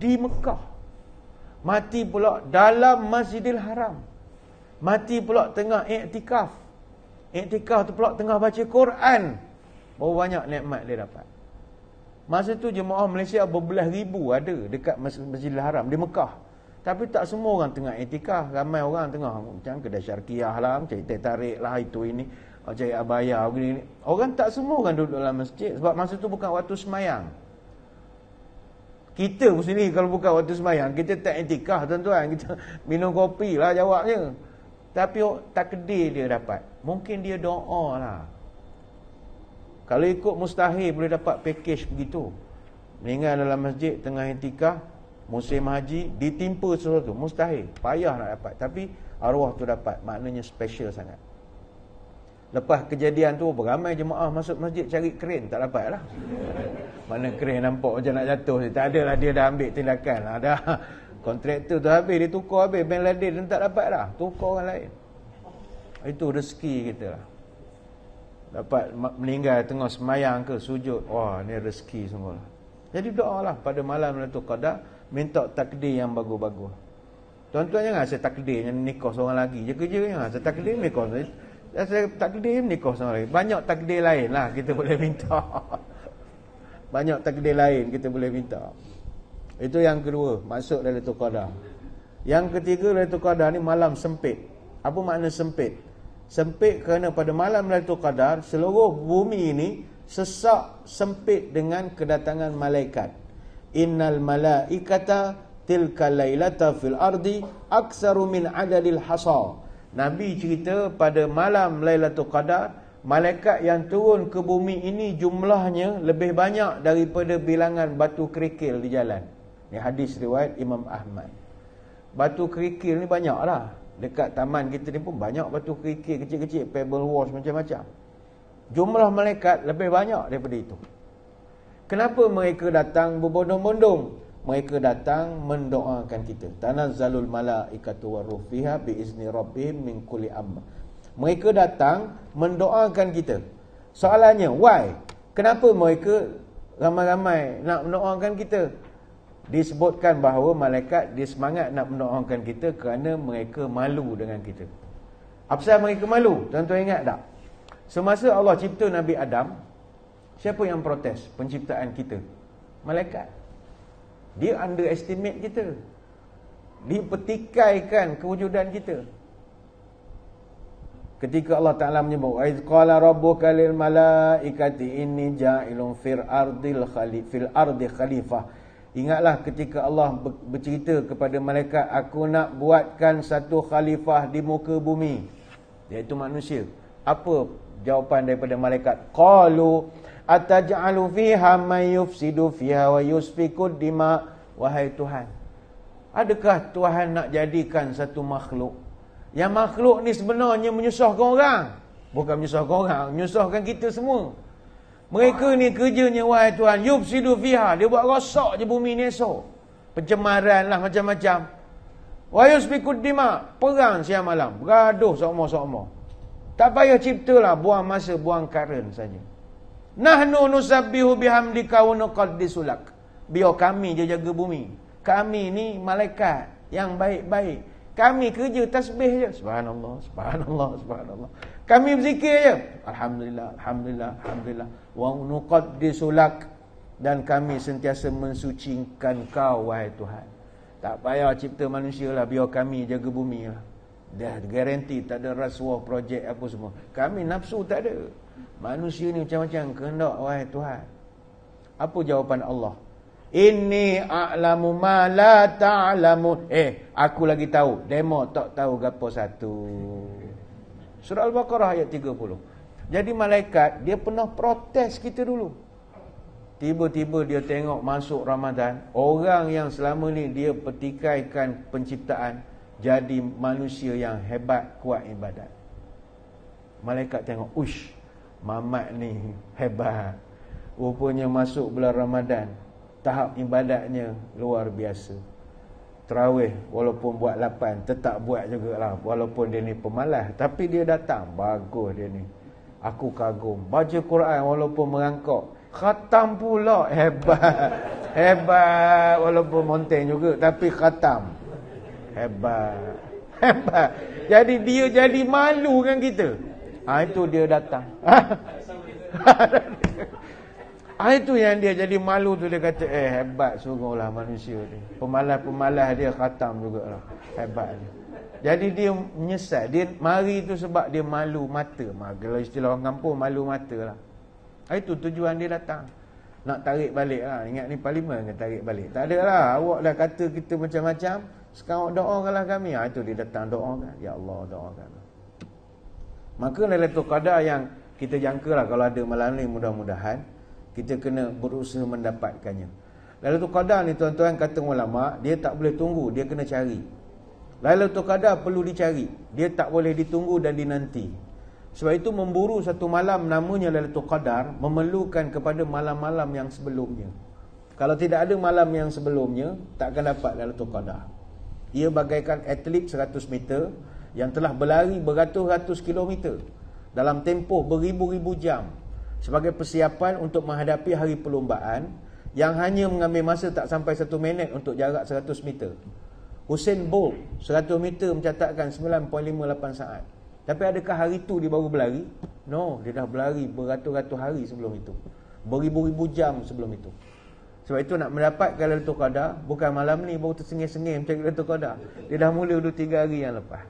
di Mekah. Mati pula dalam Masjidil Haram. Mati pula tengah iktikaf. Eh, Iktikaf tu pula tengah baca Quran. Baru banyak nikmat dia dapat. Masa tu jemaah Malaysia berbelas ribu ada dekat Masjidil Haram di Mekah. Tapi tak semua orang tengah iktikaf. Ramai orang tengah macam kedai syarkiah lah, macam teh tarik lah itu ini. Oh, cari abaya, begini ni. Orang tak semua orang duduk dalam masjid. Sebab masa tu bukan waktu semayang. Kita pun sendiri kalau bukan waktu semayang, kita tak etikah tuan-tuan. Kita minum kopi lah jawabnya. Tapi takdir dia dapat. Mungkin dia doa lah. Kalau ikut mustahil boleh dapat pakej begitu. Meninggal dalam masjid tengah intikah, musim haji, ditimpa sesuatu. Mustahil. Payah nak dapat. Tapi arwah tu dapat. Maknanya special sangat. Lepas kejadian tu, beramai jemaah masuk masjid cari keren. Tak dapat lah. Mana keren nampak macam nak jatuh. Tak adalah dia dah ambil tindakan. Dah... Kontraktor tu habis dia tukar habis Bin Laden dia tak dapat lah Tukar orang lain Itu rezeki kita lah Dapat meninggal tengah semayang ke sujud Wah ni rezeki semua Jadi doa lah pada malam tu Kadar minta takdir yang bagus-bagus Tuan-tuan jangan rasa takdir Yang nikah seorang lagi je kerja Jangan rasa takdir nikah Rasa takdir nikah seorang lagi Banyak takdir lain lah kita boleh minta Banyak takdir lain kita boleh minta itu yang kedua Masuk Laylatul Qadar Yang ketiga Laylatul Qadar ni malam sempit Apa makna sempit? Sempit kerana pada malam Laylatul Qadar Seluruh bumi ini Sesak sempit dengan kedatangan malaikat Innal malaikata Tilka laylata fil ardi Aksaru min adadil hasar Nabi cerita pada malam Laylatul Qadar Malaikat yang turun ke bumi ini jumlahnya lebih banyak daripada bilangan batu kerikil di jalan. Ini hadis riwayat Imam Ahmad. Batu kerikil ni banyak lah Dekat taman kita ni pun banyak batu kerikil kecil-kecil, pebble wash macam-macam. Jumlah malaikat lebih banyak daripada itu. Kenapa mereka datang berbondong-bondong? Mereka datang mendoakan kita. Tanah Tanazzalul malaikatu waruh fiha biizni rabbihim min kulli amma. Mereka datang mendoakan kita. Soalannya, why? Kenapa mereka ramai-ramai nak mendoakan kita? disebutkan bahawa malaikat dia semangat nak mendoakan kita kerana mereka malu dengan kita. Apa sebab mereka malu? Tuan-tuan ingat tak? Semasa Allah cipta Nabi Adam, siapa yang protes penciptaan kita? Malaikat. Dia underestimate kita. Dia petikaikan kewujudan kita. Ketika Allah Taala menyebut aiz qala rabbuka lil malaikati inni ja'ilun fil ardil khalifah Ingatlah ketika Allah bercerita kepada malaikat, aku nak buatkan satu khalifah di muka bumi. Iaitu manusia. Apa jawapan daripada malaikat? Qalu ataj'alu fiha may yufsidu fiha wa yusfiku dima wahai Tuhan. Adakah Tuhan nak jadikan satu makhluk yang makhluk ni sebenarnya menyusahkan orang? Bukan menyusahkan orang, menyusahkan kita semua. Mereka ni kerjanya wahai Tuhan, tuan, yufsidu fiha, dia buat rosak je bumi ni esok. Pencemaran lah macam-macam. Wa yusbikud dima, perang siang malam, bergaduh sama-sama. Tak payah ciptalah buang masa, buang karen saja. Nahnu nusabbihu bihamdika wa nuqaddisulak. Biar kami je jaga bumi. Kami ni malaikat yang baik-baik. Kami kerja tasbih je. Subhanallah, subhanallah, subhanallah. Kami berzikir je. Alhamdulillah, alhamdulillah, alhamdulillah wa nuqaddisulak dan kami sentiasa mensucikan kau wahai Tuhan. Tak payah cipta manusia lah, biar kami jaga bumi lah. Dah garanti tak ada rasuah projek apa semua. Kami nafsu tak ada. Manusia ni macam-macam kehendak wahai Tuhan. Apa jawapan Allah? Ini a'lamu ma la ta'lamu. Eh, aku lagi tahu. Demo tak tahu gapo satu. Surah Al-Baqarah ayat 30. Jadi malaikat dia pernah protes kita dulu. Tiba-tiba dia tengok masuk Ramadan, orang yang selama ni dia petikaikan penciptaan jadi manusia yang hebat kuat ibadat. Malaikat tengok, "Ush, Mamat ni hebat. Rupanya masuk bulan Ramadan, tahap ibadatnya luar biasa." Terawih walaupun buat lapan Tetap buat jugalah Walaupun dia ni pemalas Tapi dia datang Bagus dia ni Aku kagum. Baca Quran walaupun merangkak. Khatam pula. Hebat. Hebat. Walaupun monteng juga. Tapi khatam. Hebat. Hebat. Jadi dia jadi malu kan kita. Ha, itu dia datang. Ha, itu yang dia jadi malu tu. Dia kata, eh hebat sungguh lah manusia ni. Pemalas-pemalas dia khatam juga lah. Hebat dia. Jadi dia menyesal Dia mari itu sebab dia malu mata Kalau istilah orang kampung malu mata lah Itu tujuan dia datang Nak tarik balik lah Ingat ni parlimen ke tarik balik Tak ada lah Awak dah kata kita macam-macam Sekarang lah kami ha, Itu dia datang doakan Ya Allah doakan Maka tu Qadar yang kita jangka lah Kalau ada malam ni mudah-mudahan Kita kena berusaha mendapatkannya tu Qadar ni tuan-tuan kata ulama Dia tak boleh tunggu Dia kena cari Lailatul Qadar perlu dicari. Dia tak boleh ditunggu dan dinanti. Sebab itu memburu satu malam namanya Lailatul Qadar memerlukan kepada malam-malam yang sebelumnya. Kalau tidak ada malam yang sebelumnya, takkan dapat Lailatul Qadar. Ia bagaikan atlet 100 meter yang telah berlari beratus-ratus kilometer dalam tempoh beribu-ribu jam sebagai persiapan untuk menghadapi hari perlombaan yang hanya mengambil masa tak sampai satu minit untuk jarak 100 meter. Hussein Bolt 100 meter mencatatkan 9.58 saat Tapi adakah hari itu dia baru berlari? No, dia dah berlari beratus-ratus hari sebelum itu Beribu-ribu jam sebelum itu Sebab itu nak mendapat mendapatkan Datuk kada, Bukan malam ni baru tersengih-sengih macam Datuk kada, Dia dah mula dulu 3 hari yang lepas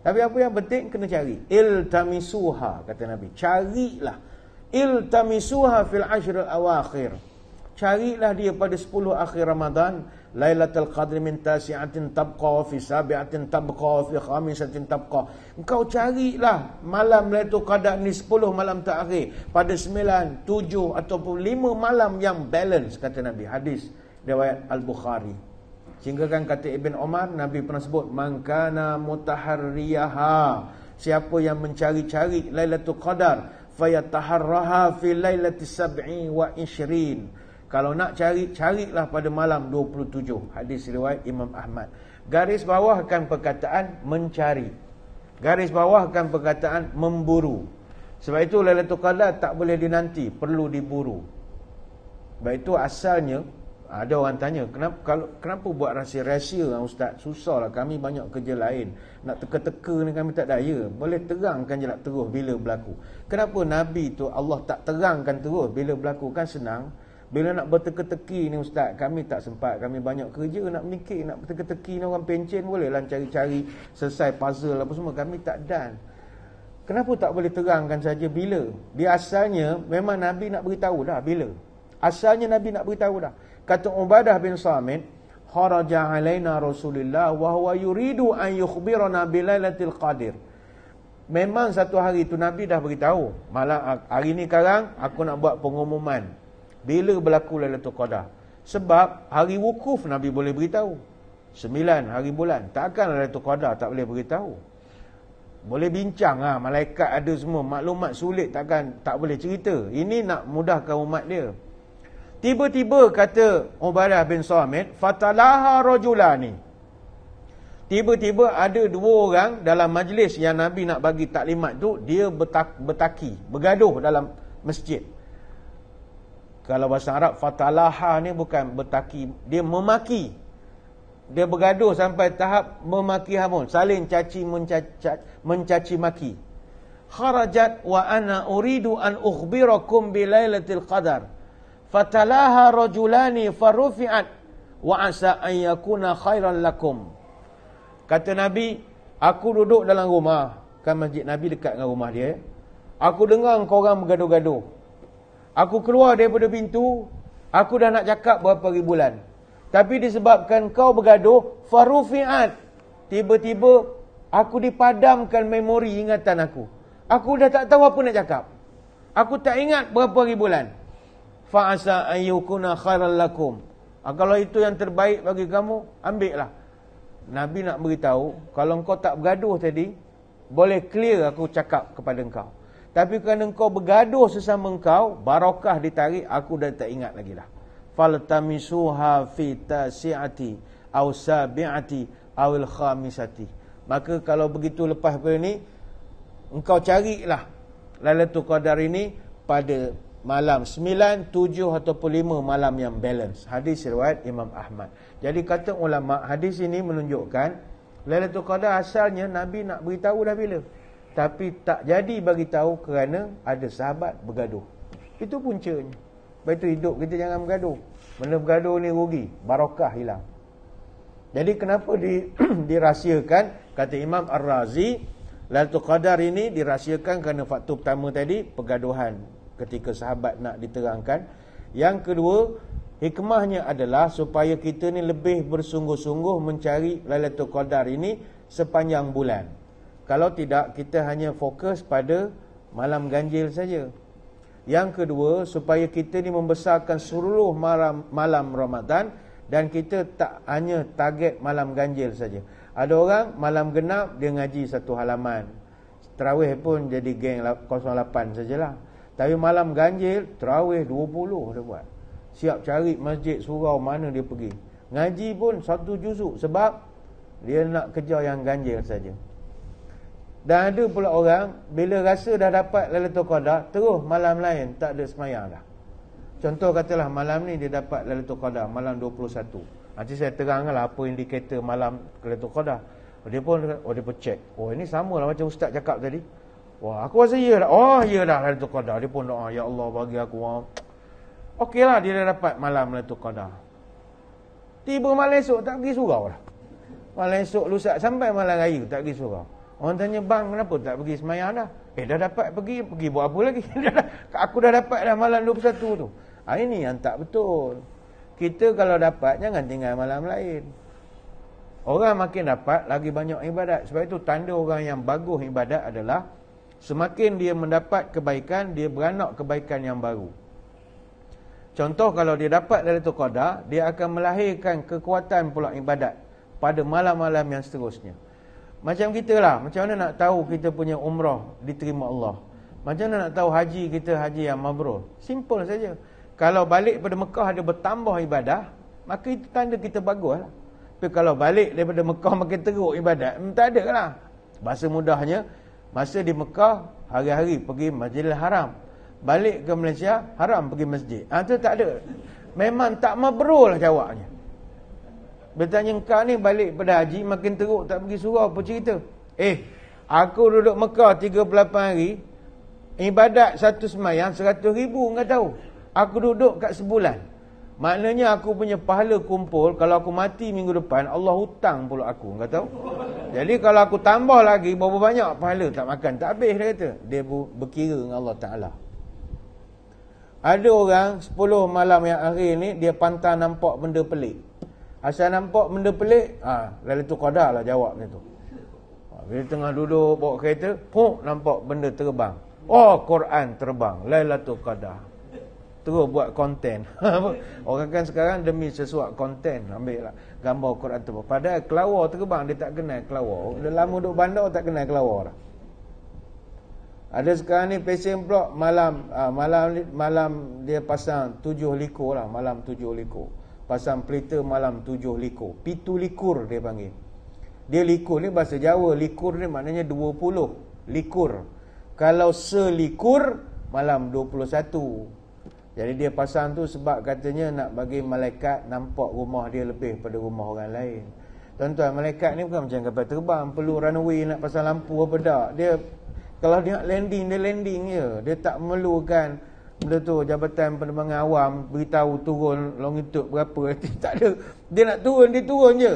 Tapi apa yang penting kena cari Il tamisuha kata Nabi Carilah Il tamisuha fil ashr al-awakhir Carilah dia pada 10 akhir Ramadan lailatul qadri min tasi'atin tabqa wa fi sabi'atin tabqa wa fi khamisatin tabqa engkau carilah malam lailatul qadar ni 10 malam terakhir pada 9 7 ataupun 5 malam yang balance kata nabi hadis riwayat al-bukhari sehingga kan kata ibn Omar nabi pernah sebut mangkana mutaharriyah mutaharriyaha siapa yang mencari-cari lailatul qadar fayataharraha fi lailatis sab'i wa ishrin kalau nak cari, carilah pada malam 27 Hadis riwayat Imam Ahmad Garis bawahkan perkataan mencari Garis bawahkan perkataan memburu Sebab itu Lailatul Qadar tak boleh dinanti Perlu diburu Sebab itu asalnya Ada orang tanya Kenapa kalau kenapa buat rahsia-rahsia ah, Ustaz? Susah lah kami banyak kerja lain Nak teka-teka ni kami tak daya Boleh terangkan je lah terus bila berlaku Kenapa Nabi tu Allah tak terangkan terus bila berlaku Kan senang bila nak berteka-teki ni ustaz, kami tak sempat. Kami banyak kerja nak mikir, nak berteka-teki ni orang pencen boleh lah cari-cari selesai puzzle apa semua. Kami tak dan. Kenapa tak boleh terangkan saja bila? Biasanya memang Nabi nak beritahu dah bila. Asalnya Nabi nak beritahu dah. Kata Ubadah bin Samit, "Kharaja 'alaina Rasulullah wa huwa yuridu an yukhbirana bilailatil qadir." Memang satu hari tu Nabi dah beritahu, Malah hari ni sekarang aku nak buat pengumuman bila berlaku Lailatul Qadar sebab hari wukuf Nabi boleh beritahu sembilan hari bulan takkan Lailatul Qadar tak boleh beritahu boleh bincang ah malaikat ada semua maklumat sulit takkan tak boleh cerita ini nak mudahkan umat dia tiba-tiba kata Ubadah bin Samit fatalaha ni. tiba-tiba ada dua orang dalam majlis yang Nabi nak bagi taklimat tu dia bertaki bergaduh dalam masjid kalau bahasa Arab fatalaha ni bukan bertaki, dia memaki. Dia bergaduh sampai tahap memaki hamun, saling caci mencaci, mencaci maki. Kharajat wa ana uridu an ukhbirakum bi lailatul qadar. Fatalaha rajulani farufi'at wa asa an yakuna khairan lakum. Kata Nabi, aku duduk dalam rumah, kan masjid Nabi dekat dengan rumah dia. Aku dengar kau orang bergaduh-gaduh. Aku keluar daripada pintu, aku dah nak cakap berapa ribu bulan. Tapi disebabkan kau bergaduh, farufiat. Tiba-tiba aku dipadamkan memori ingatan aku. Aku dah tak tahu apa nak cakap. Aku tak ingat berapa ribu bulan. Fa asa ayyukuna khairal lakum. Ah, kalau itu yang terbaik bagi kamu, ambillah. Nabi nak beritahu, kalau kau tak bergaduh tadi, boleh clear aku cakap kepada engkau. Tapi kerana engkau bergaduh sesama engkau, barakah ditarik, aku dah tak ingat lagi dah. Faltamisuha fi tasi'ati aw sabi'ati aw al-khamisati. Maka kalau begitu lepas pada ni, engkau carilah Lailatul Qadar ini pada malam 9, 7 ataupun 5 malam yang balance. Hadis riwayat Imam Ahmad. Jadi kata ulama hadis ini menunjukkan Lailatul Qadar asalnya Nabi nak beritahu dah bila? tapi tak jadi bagi tahu kerana ada sahabat bergaduh. Itu puncanya. Baik tu hidup kita jangan bergaduh. Benda bergaduh ni rugi, barakah hilang. Jadi kenapa di dirahsiakan kata Imam Ar-Razi, lailatul qadar ini dirahsiakan kerana faktor pertama tadi pergaduhan ketika sahabat nak diterangkan. Yang kedua, hikmahnya adalah supaya kita ni lebih bersungguh-sungguh mencari lailatul qadar ini sepanjang bulan. Kalau tidak kita hanya fokus pada malam ganjil saja. Yang kedua, supaya kita ni membesarkan seluruh malam, malam Ramadan dan kita tak hanya target malam ganjil saja. Ada orang malam genap dia ngaji satu halaman. Terawih pun jadi geng 08 sajalah. Tapi malam ganjil terawih 20 dia buat. Siap cari masjid surau mana dia pergi. Ngaji pun satu juzuk sebab dia nak kejar yang ganjil saja. Dan ada pula orang Bila rasa dah dapat Lailatul Qadar Terus malam lain tak ada semayang dah Contoh katalah malam ni dia dapat Lailatul Qadar Malam 21 Nanti ha, saya teranglah apa indikator malam Lailatul Qadar Dia pun oh, dia pun check Oh ini sama lah macam ustaz cakap tadi Wah aku rasa ya dah Oh ya dah Lailatul Qadar Dia pun doa ah, Ya Allah bagi aku wah. Okey lah dia dah dapat malam Lailatul Qadar Tiba malam esok tak pergi surau lah Malam esok lusak sampai malam raya tak pergi surau Orang tanya, bang kenapa tak pergi semayang dah? Eh dah dapat pergi, pergi buat apa lagi? aku dah dapat dah malam 21 tu. Ha, ini yang tak betul. Kita kalau dapat, jangan tinggal malam lain. Orang makin dapat, lagi banyak ibadat. Sebab itu tanda orang yang bagus ibadat adalah semakin dia mendapat kebaikan, dia beranak kebaikan yang baru. Contoh kalau dia dapat dari tu qadar, dia akan melahirkan kekuatan pula ibadat pada malam-malam yang seterusnya. Macam kita lah, macam mana nak tahu kita punya umrah diterima Allah? Macam mana nak tahu haji kita haji yang mabrur? Simple saja. Kalau balik pada Mekah ada bertambah ibadah, maka itu tanda kita bagus lah. Tapi kalau balik daripada Mekah makin teruk ibadah, hmm, tak ada lah. Bahasa mudahnya, masa di Mekah, hari-hari pergi masjid haram. Balik ke Malaysia, haram pergi masjid. Ha, itu tak ada. Memang tak mabrur lah jawabnya. Bertanya kau ni balik pada haji makin teruk tak pergi surau apa cerita? Eh, aku duduk Mekah 38 hari, ibadat satu semayang seratus ribu kau tahu. Aku duduk kat sebulan. Maknanya aku punya pahala kumpul kalau aku mati minggu depan Allah hutang pula aku kau tahu. Jadi kalau aku tambah lagi berapa banyak pahala tak makan tak habis dia kata. Dia berkira dengan Allah Taala. Ada orang 10 malam yang akhir ni dia pantang nampak benda pelik. Asal nampak benda pelik, ah, ha, lalu tu kodah lah jawab macam tu. Ha, bila tengah duduk bawa kereta, puk nampak benda terbang. Oh, Quran terbang. tu Qadar. Terus buat konten. Orang kan sekarang demi sesuap konten. Ambil lah gambar Quran tu. Padahal kelawar terbang, dia tak kenal kelawar. Dia lama duduk bandar, tak kenal kelawar. Ada sekarang ni pesen pula malam, ha, malam malam dia pasang tujuh likur lah. Malam tujuh likur pasang pelita malam tujuh likur. Pitu likur dia panggil. Dia likur ni bahasa Jawa. Likur ni maknanya dua puluh. Likur. Kalau selikur, malam dua puluh satu. Jadi dia pasang tu sebab katanya nak bagi malaikat nampak rumah dia lebih pada rumah orang lain. Tuan-tuan, malaikat ni bukan macam kapal terbang. Perlu runway nak pasang lampu apa tak. Dia, kalau dia nak landing, dia landing je. Dia tak memerlukan benda tu jabatan penerbangan awam beritahu turun longitude berapa tak ada dia nak turun dia turun je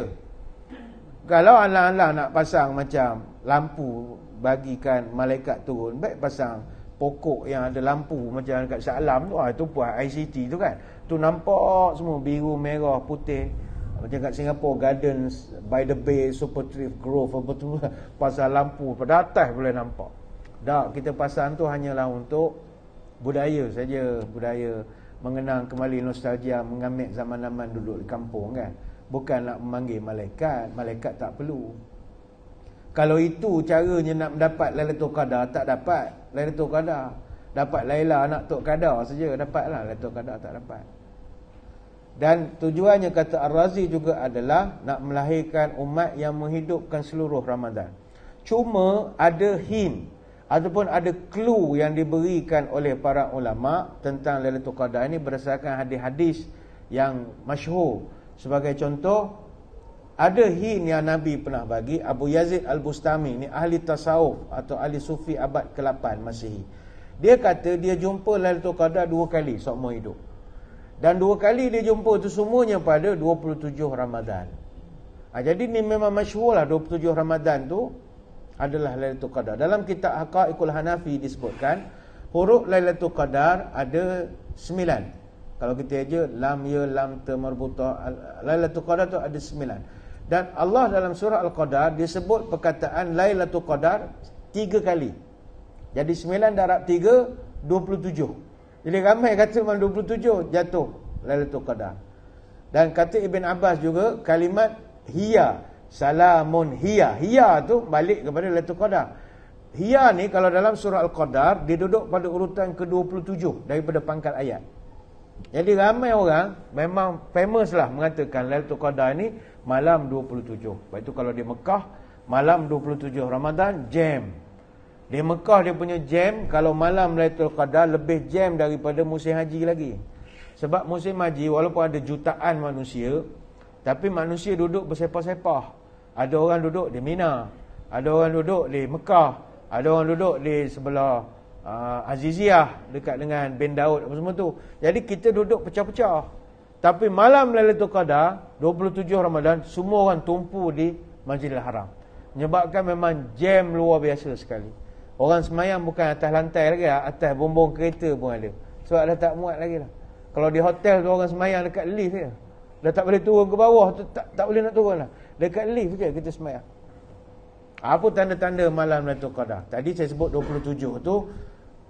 kalau anak-anak nak pasang macam lampu bagikan malaikat turun baik pasang pokok yang ada lampu macam dekat Salam tu ah itu buat ICT tu kan tu nampak semua biru merah putih macam kat Singapore Gardens by the Bay Super Thrift Grove apa tu pasal lampu pada atas boleh nampak Tak kita pasang tu hanyalah untuk budaya saja budaya mengenang kembali nostalgia mengambil zaman-zaman dulu di kampung kan bukan nak memanggil malaikat malaikat tak perlu kalau itu caranya nak mendapat Lailatul Qadar tak dapat Lailatul Qadar dapat Laila anak Tok Qadar saja dapatlah Lailatul Qadar tak dapat dan tujuannya kata Ar-Razi juga adalah nak melahirkan umat yang menghidupkan seluruh Ramadan cuma ada hin ataupun ada clue yang diberikan oleh para ulama tentang Lailatul Qadar ini berdasarkan hadis-hadis yang masyhur. Sebagai contoh, ada hin yang Nabi pernah bagi Abu Yazid Al-Bustami ni ahli tasawuf atau ahli sufi abad ke-8 Masihi. Dia kata dia jumpa Lailatul Qadar dua kali seumur hidup. Dan dua kali dia jumpa itu semuanya pada 27 Ramadan. Ha, jadi ni memang masyhur lah 27 Ramadan tu adalah Lailatul Qadar. Dalam kitab Haqaiqul Hanafi disebutkan huruf Lailatul Qadar ada sembilan. Kalau kita aja lam ya lam ta marbuta Lailatul Qadar tu ada sembilan. Dan Allah dalam surah Al-Qadar disebut perkataan Lailatul Qadar tiga kali. Jadi sembilan darab tiga dua puluh tujuh. Jadi ramai kata dua puluh tujuh jatuh Lailatul Qadar. Dan kata Ibn Abbas juga kalimat hiya Salamun hiya. Hiya tu balik kepada Lailatul Qadar. Hiya ni kalau dalam surah Al-Qadar, dia duduk pada urutan ke-27 daripada pangkat ayat. Jadi ramai orang memang famous lah mengatakan Lailatul Qadar ni malam 27. Lepas tu kalau di Mekah, malam 27 Ramadan, jam. Di Mekah dia punya jam, kalau malam Lailatul Qadar lebih jam daripada musim haji lagi. Sebab musim haji walaupun ada jutaan manusia, tapi manusia duduk bersepah-sepah. Ada orang duduk di Mina. Ada orang duduk di Mekah. Ada orang duduk di sebelah uh, ah, Aziziyah. Dekat dengan Bin Daud apa semua tu. Jadi kita duduk pecah-pecah. Tapi malam Lailatul Qadar, 27 Ramadan, semua orang tumpu di Masjidil Haram. Menyebabkan memang jam luar biasa sekali. Orang semayang bukan atas lantai lagi lah. Atas bumbung kereta pun ada. Sebab dah tak muat lagi lah. Kalau di hotel tu orang semayang dekat lift je. Dah tak boleh turun ke bawah tu. Tak, tak boleh nak turun lah. Dekat lift je kita semayang Apa tanda-tanda malam Lailatul Qadar Tadi saya sebut 27 tu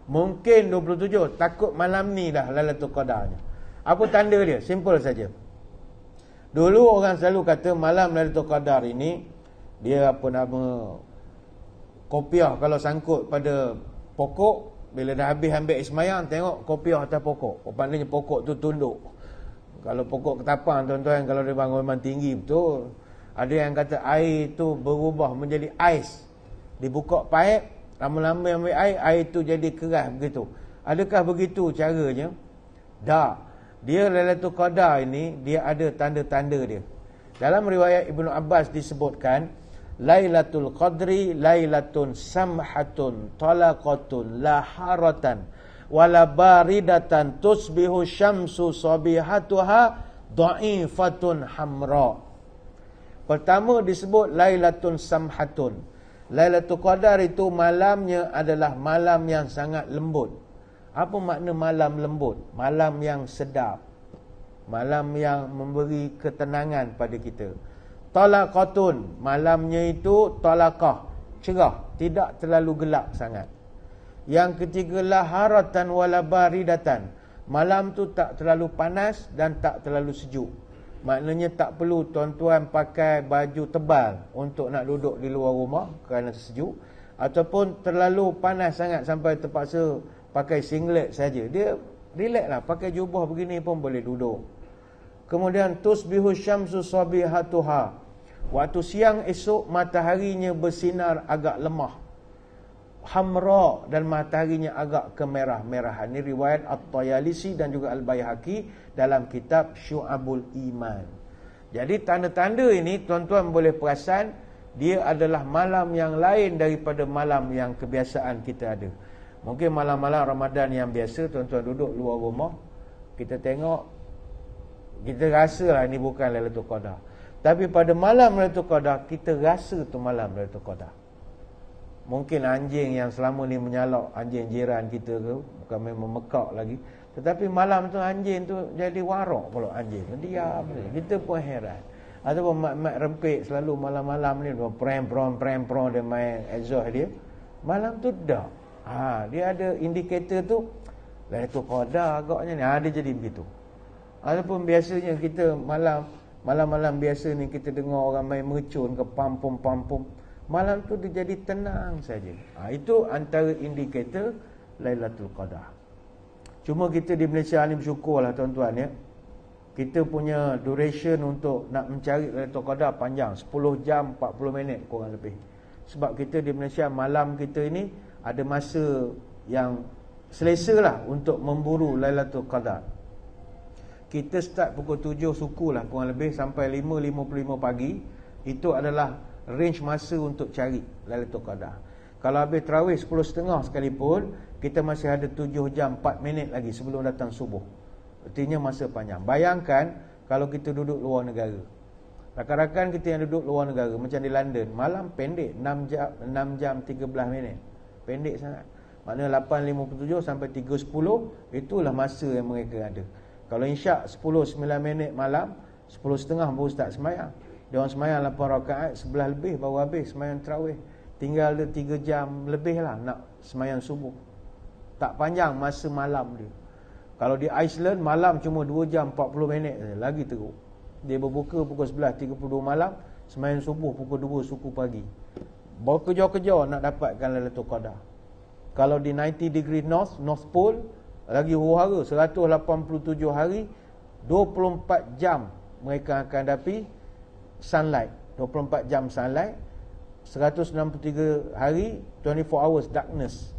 Mungkin 27 Takut malam ni dah Lailatul Qadar ni. Apa tanda dia? Simple saja Dulu orang selalu kata Malam Lailatul Qadar ini Dia apa nama Kopiah kalau sangkut pada Pokok bila dah habis ambil ismayang Tengok kopiah atas pokok Maksudnya pokok tu tunduk Kalau pokok ketapang tuan-tuan Kalau dia bangun memang tinggi betul ada yang kata air itu berubah menjadi ais. Dibuka paip, lama-lama ambil air, air itu jadi keras begitu. Adakah begitu caranya? Dah. Dia Lailatul Qadar ini, dia ada tanda-tanda dia. Dalam riwayat Ibnu Abbas disebutkan, Lailatul Qadri, Lailatun Samhatun, Talaqatun, Laharatan, Walabaridatan, Tusbihu Syamsu Sobihatuha, Da'ifatun hamra Pertama disebut Lailatul Samhatun. Lailatul Qadar itu malamnya adalah malam yang sangat lembut. Apa makna malam lembut? Malam yang sedap. Malam yang memberi ketenangan pada kita. Talaqatun, malamnya itu talaqah, cerah, tidak terlalu gelap sangat. Yang ketiga lah haratan wala baridatan. Malam tu tak terlalu panas dan tak terlalu sejuk. Maknanya tak perlu tuan-tuan pakai baju tebal untuk nak duduk di luar rumah kerana sejuk ataupun terlalu panas sangat sampai terpaksa pakai singlet saja. Dia relax lah pakai jubah begini pun boleh duduk. Kemudian tusbihu syamsu sabihatuha. Waktu siang esok mataharinya bersinar agak lemah. Hamra dan mataharinya agak kemerah-merahan. Ini riwayat At-Tayalisi dan juga Al-Bayhaqi dalam kitab Syu'abul Iman. Jadi tanda-tanda ini tuan-tuan boleh perasan dia adalah malam yang lain daripada malam yang kebiasaan kita ada. Mungkin malam-malam Ramadan yang biasa tuan-tuan duduk luar rumah kita tengok kita lah. ini bukan Lailatul Qadar. Tapi pada malam Lailatul Qadar kita rasa tu malam Lailatul Qadar. Mungkin anjing yang selama ni menyalak anjing jiran kita ke bukan memang mekak lagi tetapi malam tu anjing tu jadi warok pula anjing tu. Diam. Kita pun heran. Ataupun mat-mat rempit selalu malam-malam ni. Prem, prom, prem, prom dia main exhaust dia. Malam tu dah. Ha, dia ada indikator tu. Lain tu koda agaknya ni. Ha, dia jadi begitu. Atau pun biasanya kita malam. Malam-malam biasa ni kita dengar orang main mercun ke pampung-pampung. Malam tu dia jadi tenang saja. Ha, itu antara indikator Lailatul Qadar. Cuma kita di Malaysia ni bersyukur lah tuan-tuan ya. Kita punya duration untuk nak mencari Lailatul Qadar panjang. 10 jam 40 minit kurang lebih. Sebab kita di Malaysia malam kita ini ada masa yang selesa lah untuk memburu Lailatul Qadar. Kita start pukul 7 suku lah kurang lebih sampai 5.55 pagi. Itu adalah range masa untuk cari Lailatul Qadar. Kalau habis terawih 10.30 sekalipun Kita masih ada 7 jam 4 minit lagi sebelum datang subuh Artinya masa panjang Bayangkan kalau kita duduk luar negara Rakan-rakan kita yang duduk luar negara Macam di London Malam pendek 6 jam, 6 jam 13 minit Pendek sangat Maknanya 8.57 sampai 3.10 Itulah masa yang mereka ada Kalau insyak 10.9 minit malam 10.30 baru start semayang Dia orang semayang 8 rakaat 11 lebih baru habis semayang terawih Tinggal dia tiga jam lebih lah nak semayang subuh. Tak panjang masa malam dia. Kalau di Iceland, malam cuma dua jam empat puluh minit. Lagi teruk. Dia berbuka pukul sebelah tiga puluh dua malam. Semayang subuh pukul dua suku pagi. Berkejar-kejar nak dapatkan Lailatul Qadar. Kalau di 90 degree north, north pole. Lagi huru-hara, 187 hari. 24 jam mereka akan hadapi sunlight. 24 jam sunlight. 163 hari 24 hours darkness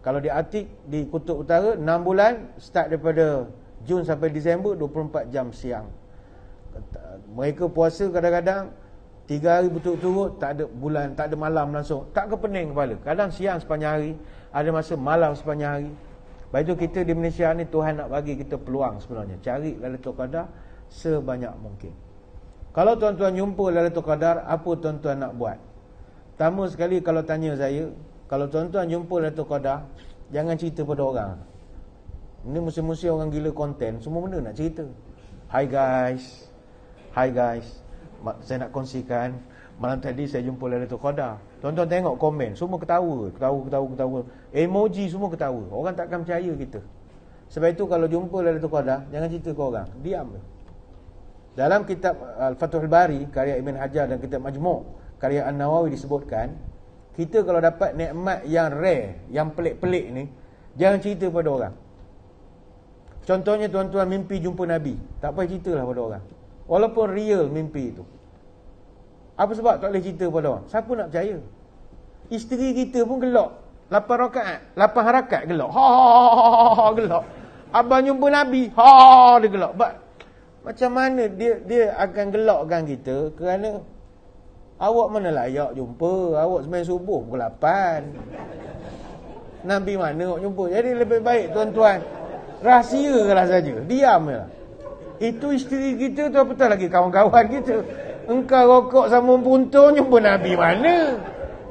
kalau di Atik, di Kutub Utara 6 bulan, start daripada Jun sampai Disember, 24 jam siang mereka puasa kadang-kadang 3 hari betul-betul tak ada bulan, tak ada malam langsung tak ke pening kepala, kadang siang sepanjang hari ada masa malam sepanjang hari baik itu kita di Malaysia ni Tuhan nak bagi kita peluang sebenarnya cari Lailatul Qadar sebanyak mungkin kalau tuan-tuan jumpa Lailatul Qadar apa tuan-tuan nak buat Pertama sekali kalau tanya saya Kalau tuan-tuan jumpa Dato' Qadah Jangan cerita pada orang Ini musim-musim orang gila konten Semua benda nak cerita Hi guys Hi guys Saya nak kongsikan Malam tadi saya jumpa Dato' Qadah Tuan-tuan tengok komen Semua ketawa Ketawa, ketawa, ketawa Emoji semua ketawa Orang takkan percaya kita Sebab itu kalau jumpa Dato' Qadah Jangan cerita ke orang Diam Dalam kitab al al Bari Karya Ibn Hajar dan kitab Majmuk karya An-Nawawi disebutkan kita kalau dapat nikmat yang rare yang pelik-pelik ni jangan cerita pada orang contohnya tuan-tuan mimpi jumpa Nabi tak payah ceritalah pada orang walaupun real mimpi itu apa sebab tak boleh cerita pada orang siapa nak percaya isteri kita pun gelak 8 rakaat 8 harakat gelak ha ha ha, ha, ha, ha gelak abang jumpa Nabi ha dia gelak macam mana dia dia akan gelakkan kita kerana Awak mana layak jumpa? Awak semain subuh pukul 8. Nabi mana awak jumpa? Jadi lebih baik tuan-tuan. Rahsiakanlah saja. diam Diamlah. Itu isteri kita tu apa lagi kawan-kawan kita. Engkau rokok sama puntung jumpa Nabi mana?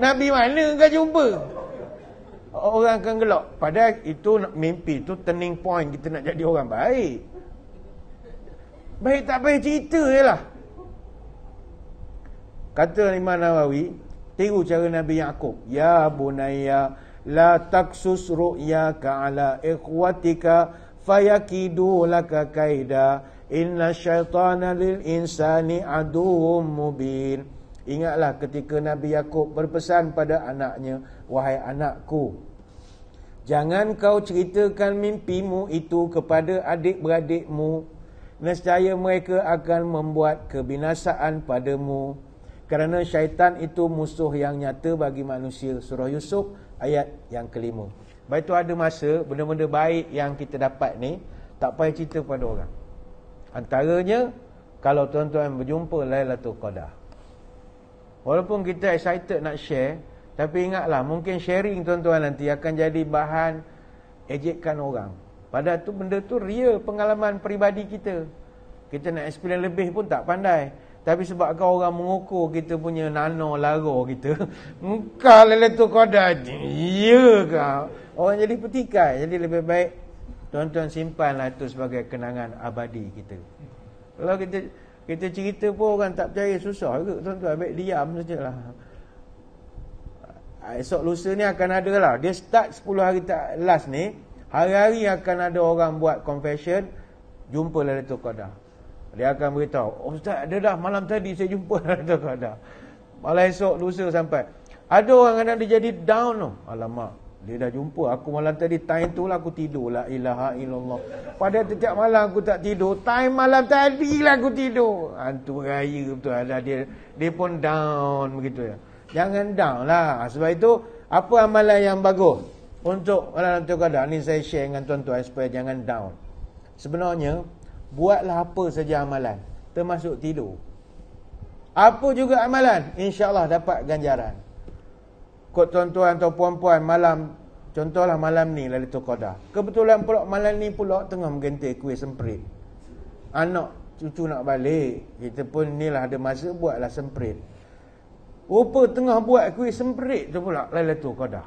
Nabi mana engkau jumpa? Orang akan gelap. Padahal itu mimpi. Itu turning point kita nak jadi orang baik. Baik tak baik cerita je lah. Kata Imam Nawawi, tiru cara Nabi Yaakob. Ya bunaya la taksus ru'yaka ala ikhwatika fayakidu laka kaida inna syaitana lil insani aduhum mubin. Ingatlah ketika Nabi Yaakob berpesan pada anaknya, wahai anakku, jangan kau ceritakan mimpimu itu kepada adik-beradikmu, nescaya mereka akan membuat kebinasaan padamu kerana syaitan itu musuh yang nyata bagi manusia surah Yusuf ayat yang kelima baik tu ada masa benda-benda baik yang kita dapat ni tak payah cerita pada orang antaranya kalau tuan-tuan berjumpa Lailatul Qadar walaupun kita excited nak share tapi ingatlah mungkin sharing tuan-tuan nanti akan jadi bahan ejekkan orang padahal tu benda tu real pengalaman peribadi kita kita nak explain lebih pun tak pandai. Tapi sebab kau orang mengukur kita punya nano lara kita. Engkau lele tu dah, Ya kau. Orang jadi petikai. Jadi lebih baik tuan-tuan simpanlah itu sebagai kenangan abadi kita. Kalau kita kita cerita pun orang tak percaya susah ke tuan-tuan. Baik diam saja lah. Ah, esok lusa ni akan ada lah. Dia start 10 hari tak last ni. Hari-hari akan ada orang buat confession. Jumpa lele tu kau dah. Dia akan beritahu, oh Ustaz ada dah malam tadi saya jumpa Dr. Qadar. Malam esok lusa sampai. Ada orang kadang dia jadi down tu. Alamak, dia dah jumpa. Aku malam tadi time tu lah aku tidur lah. Ilaha illallah. Pada tiap malam aku tak tidur. Time malam tadi lah aku tidur. Hantu raya betul. Ada dia, dia pun down begitu ya. Jangan down lah. Ha, sebab itu, apa amalan yang bagus? Untuk malam tu kadang ni saya share dengan tuan-tuan supaya jangan down. Sebenarnya, Buatlah apa saja amalan Termasuk tidur Apa juga amalan InsyaAllah dapat ganjaran Kod tuan-tuan atau puan-puan malam Contohlah malam ni Lalitul Qadha Kebetulan pula malam ni pula Tengah mengganti kuih semprit Anak cucu nak balik Kita pun ni lah ada masa buatlah semprit Rupa tengah buat kuih semprit tu pula Lalitul Qadha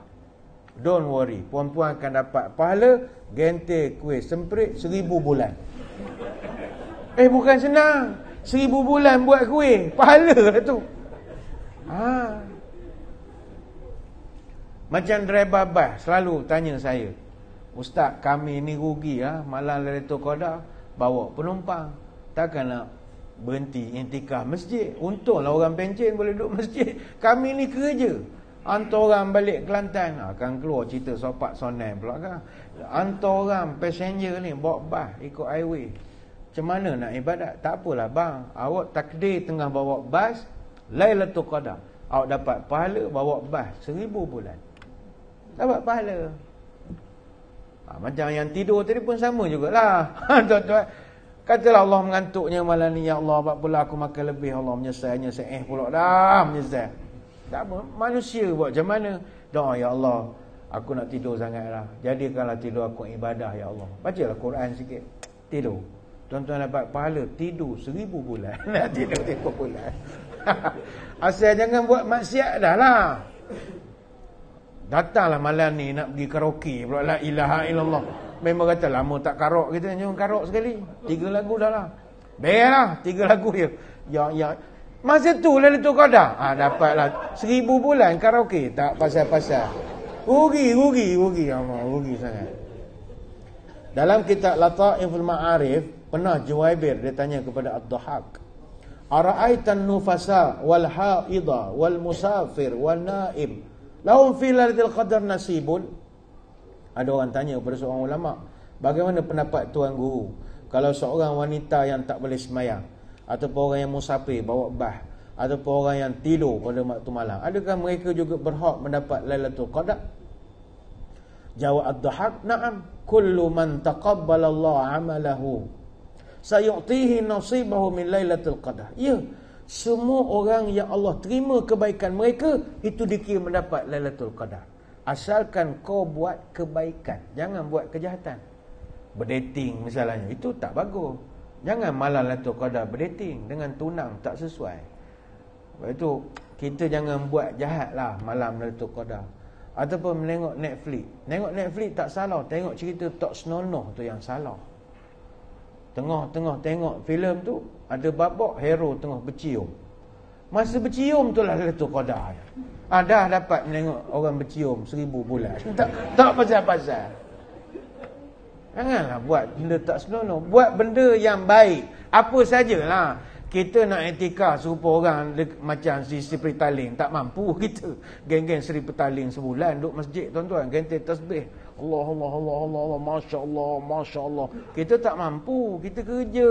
Don't worry Puan-puan akan dapat pahala Gente kuih semprit seribu bulan Eh bukan senang Seribu bulan buat kuih Pahala lah tu ha. Macam driver bus Selalu tanya saya Ustaz kami ni rugi ha? Malam dari tu Bawa penumpang Takkan nak berhenti intikah masjid Untunglah orang pencin boleh duduk masjid Kami ni kerja Hantar orang balik Kelantan Akan ah, keluar cerita sopak sonai pula kan Hantar orang passenger ni Bawa bah, ikut highway Macam mana nak ibadat Tak apalah bang Awak takdir tengah bawa bas Lailatul Qadar Awak dapat pahala bawa bas Seribu bulan Dapat pahala ha, Macam yang tidur tadi pun sama jugalah ah, Tuan-tuan Katalah Allah mengantuknya malam ni Ya Allah, apa pula aku makan lebih Allah menyesal, menyesal Eh pula dah, menyesal tak apa, manusia buat macam mana? Doa ya Allah, aku nak tidur sangatlah. Jadikanlah tidur aku ibadah ya Allah. Bacalah Quran sikit. Tidur. Tuan-tuan dapat pahala tidur seribu bulan. Nak tidur tiga bulan. Asal jangan buat maksiat dah lah. Datanglah malam ni nak pergi karaoke pula la ilaha illallah. Memang kata lama tak karok kita jangan karok sekali. Tiga lagu dah lah. Bayar lah tiga lagu je. Ya ya Masa tu Lailatul Qadar. Ah ha, dapatlah seribu bulan karaoke tak pasal-pasal. Rugi, rugi, rugi Allah, rugi sangat. Dalam kitab Lataiful Ma'arif pernah Juwaibir dia tanya kepada Ad-Dahhak. Ara'aitan nufasa wal haida wal musafir wal naim. Lahum fi Lailatul Qadar nasibun? Ada orang tanya kepada seorang ulama, bagaimana pendapat tuan guru kalau seorang wanita yang tak boleh semayang? Ataupun orang yang musafir bawa bah Ataupun orang yang tidur pada waktu malam Adakah mereka juga berhak mendapat Lailatul Qadar? Jawab Ad-Dahak Naam Kullu man taqabbalallah amalahu Sayu'tihi nasibahu min Lailatul Qadar Ya Semua orang yang Allah terima kebaikan mereka Itu dikira mendapat Lailatul Qadar Asalkan kau buat kebaikan Jangan buat kejahatan Berdating misalnya Itu tak bagus Jangan malam Lato Qadar berdating dengan tunang tak sesuai. Sebab itu, kita jangan buat jahat lah malam Lato Qadar. Ataupun menengok Netflix. Tengok Netflix tak salah. Tengok cerita tok senonoh tu yang salah. Tengah-tengah tengok filem tu, ada babak hero tengah bercium. Masa bercium tu lah Lato Qadar. Ah, dapat menengok orang bercium seribu bulan. Tak, tak pasal-pasal. Janganlah ha, buat benda tak senonoh. Buat benda yang baik. Apa sajalah. Kita nak etika serupa orang macam si Sri Petaling. Tak mampu kita. Geng-geng Sri Petaling sebulan duduk masjid tuan-tuan. Ganti tasbih. Allah, Allah, Allah, Allah, Allah. Masya Allah, Masya Allah. Kita tak mampu. Kita kerja.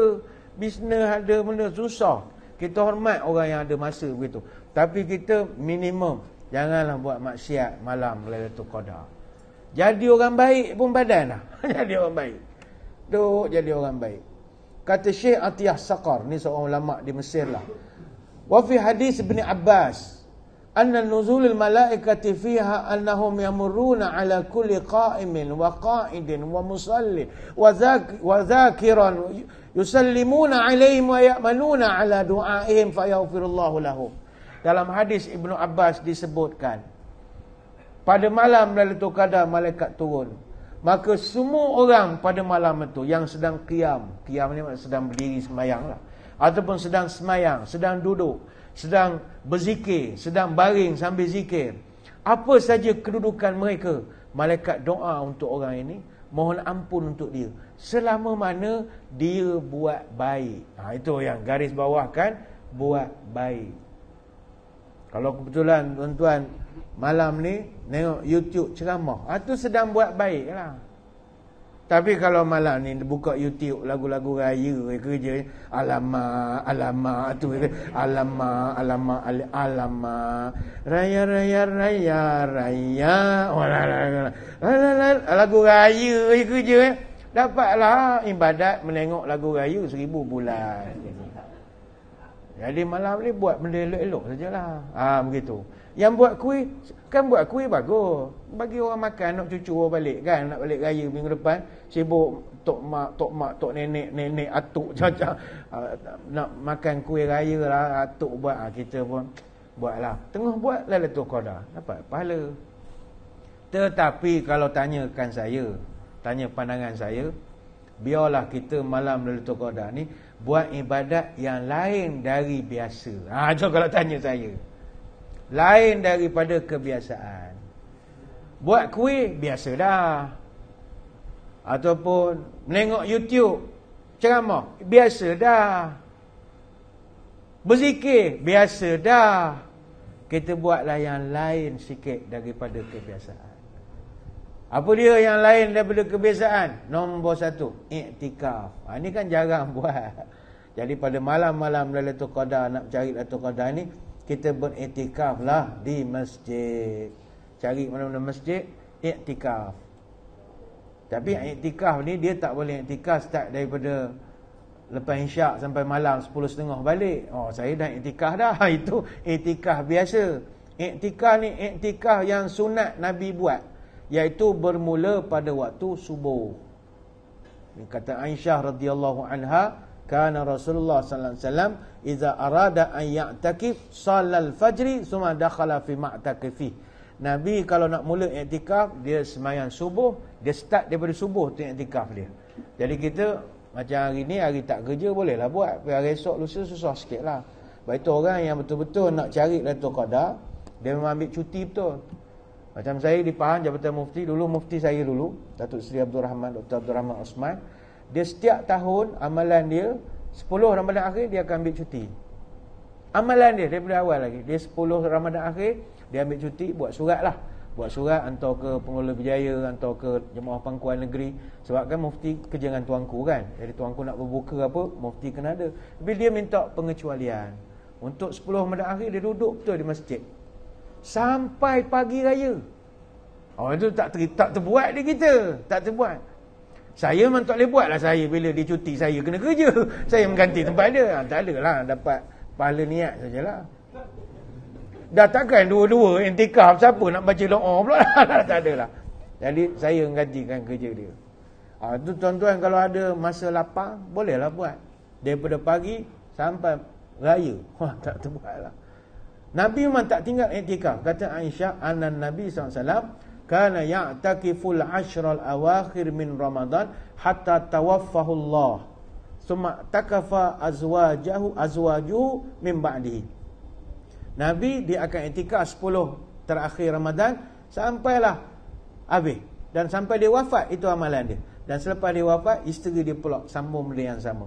Bisnes ada benda susah. Kita hormat orang yang ada masa begitu. Tapi kita minimum. Janganlah buat maksiat malam tu Qadar. Jadi orang baik pun badan lah. jadi orang baik. Duk jadi orang baik. Kata Syekh Atiyah Saqar. Ni seorang ulama di Mesir lah. Wafi hadis Ibn Abbas. Anna nuzulil malaikati fiha annahum yamurruna ala kulli qa'imin wa qa'idin wa musallin wa zakiran yusallimuna alaihim wa ya'manuna ala du'aihim fayawfirullahu lahum. Dalam hadis Ibn Abbas disebutkan. Pada malam tu Qadar malaikat turun. Maka semua orang pada malam itu yang sedang kiam kiam ni sedang berdiri semayang lah ataupun sedang semayang sedang duduk, sedang berzikir, sedang baring sambil zikir. Apa saja kedudukan mereka, malaikat doa untuk orang ini, mohon ampun untuk dia. Selama mana dia buat baik. Ha, itu yang garis bawah kan, buat baik. Kalau kebetulan tuan-tuan malam ni tengok YouTube ceramah. Ah tu sedang buat baik lah. Tapi kalau malam ni buka YouTube lagu-lagu raya kerja alama alama tu alama alama alama raya raya raya raya lagu raya kerja eh. dapatlah ibadat menengok lagu raya seribu bulan. Jadi malam ni buat benda elok-elok sajalah. Ah ha, begitu. Yang buat kuih, kan buat kuih bagus. Bagi orang makan, nak cucu orang balik kan. Nak balik raya minggu depan, sibuk tok mak, tok mak, tok nenek, nenek, atuk, caca. Ah, nak makan kuih raya lah, atuk buat. Uh, kita pun buat lah. Tengah buat, lalu tu kau dah dapat pahala. Tetapi kalau tanyakan saya, tanya pandangan saya, biarlah kita malam lalu tu kau dah ni, buat ibadat yang lain dari biasa. Ha, jom kalau tanya saya. Lain daripada kebiasaan Buat kuih, biasalah Ataupun menengok YouTube Ceramah, biasa dah Berzikir, biasa dah Kita buatlah yang lain sikit daripada kebiasaan Apa dia yang lain daripada kebiasaan? Nombor satu, iktikaf ha, Ini kan jarang buat Jadi pada malam-malam Lailatul Qadar nak cari Lailatul Qadar ni kita beriktikaf lah di masjid. Cari mana-mana masjid, iktikaf. Tapi hmm. iktikaf ni dia tak boleh iktikaf start daripada lepas insyak sampai malam 10.30 balik. Oh, saya dah iktikaf dah. Itu iktikaf biasa. Iktikaf ni iktikaf yang sunat Nabi buat. Iaitu bermula pada waktu subuh. kata Aisyah radhiyallahu anha, Kana Rasulullah sallallahu alaihi wasallam jika arada an ya'takif salal fajri summa dakhala fi ma'takifi. Nabi kalau nak mula iktikaf dia semayan subuh, dia start daripada subuh tu iktikaf dia. Jadi kita macam hari ni hari tak kerja boleh lah buat, hari esok lusa susah lah. Baik tu orang yang betul-betul nak cari Lailatul kada dia memang ambil cuti betul. Macam saya di Pahang Jabatan Mufti dulu mufti saya dulu Datuk Sri Abdul Rahman Dr Abdul Rahman Osman dia setiap tahun amalan dia 10 Ramadan akhir dia akan ambil cuti Amalan dia daripada awal lagi Dia 10 Ramadan akhir dia ambil cuti buat surat lah Buat surat hantar ke pengelola berjaya Hantar ke jemaah pangkuan negeri Sebab kan mufti kerja dengan tuanku kan Jadi tuanku nak berbuka apa Mufti kena ada Tapi dia minta pengecualian Untuk 10 Ramadan akhir dia duduk betul di masjid Sampai pagi raya Oh itu tak ter, tak terbuat dia kita Tak terbuat saya memang tak boleh buat lah saya bila dia cuti saya kena kerja. Saya mengganti tempat dia. Ha, tak adalah dapat pahala niat sajalah. Dah takkan dua-dua intikaf siapa nak baca doa pula. tak adalah. Jadi saya menggantikan kerja dia. Ha, tu tuan-tuan kalau ada masa lapang bolehlah buat. Daripada pagi sampai raya. Wah tak terbuat lah. Nabi memang tak tinggal intikaf. Kata Aisyah, Anan Nabi SAW kana ya'takiful ashral awakhir min ramadan hatta tawaffahu Allah summa takafa azwajahu azwajuh min ba'dihi Nabi dia akan itikaf 10 terakhir Ramadan sampailah habis dan sampai dia wafat itu amalan dia dan selepas dia wafat isteri dia pula sambung benda yang sama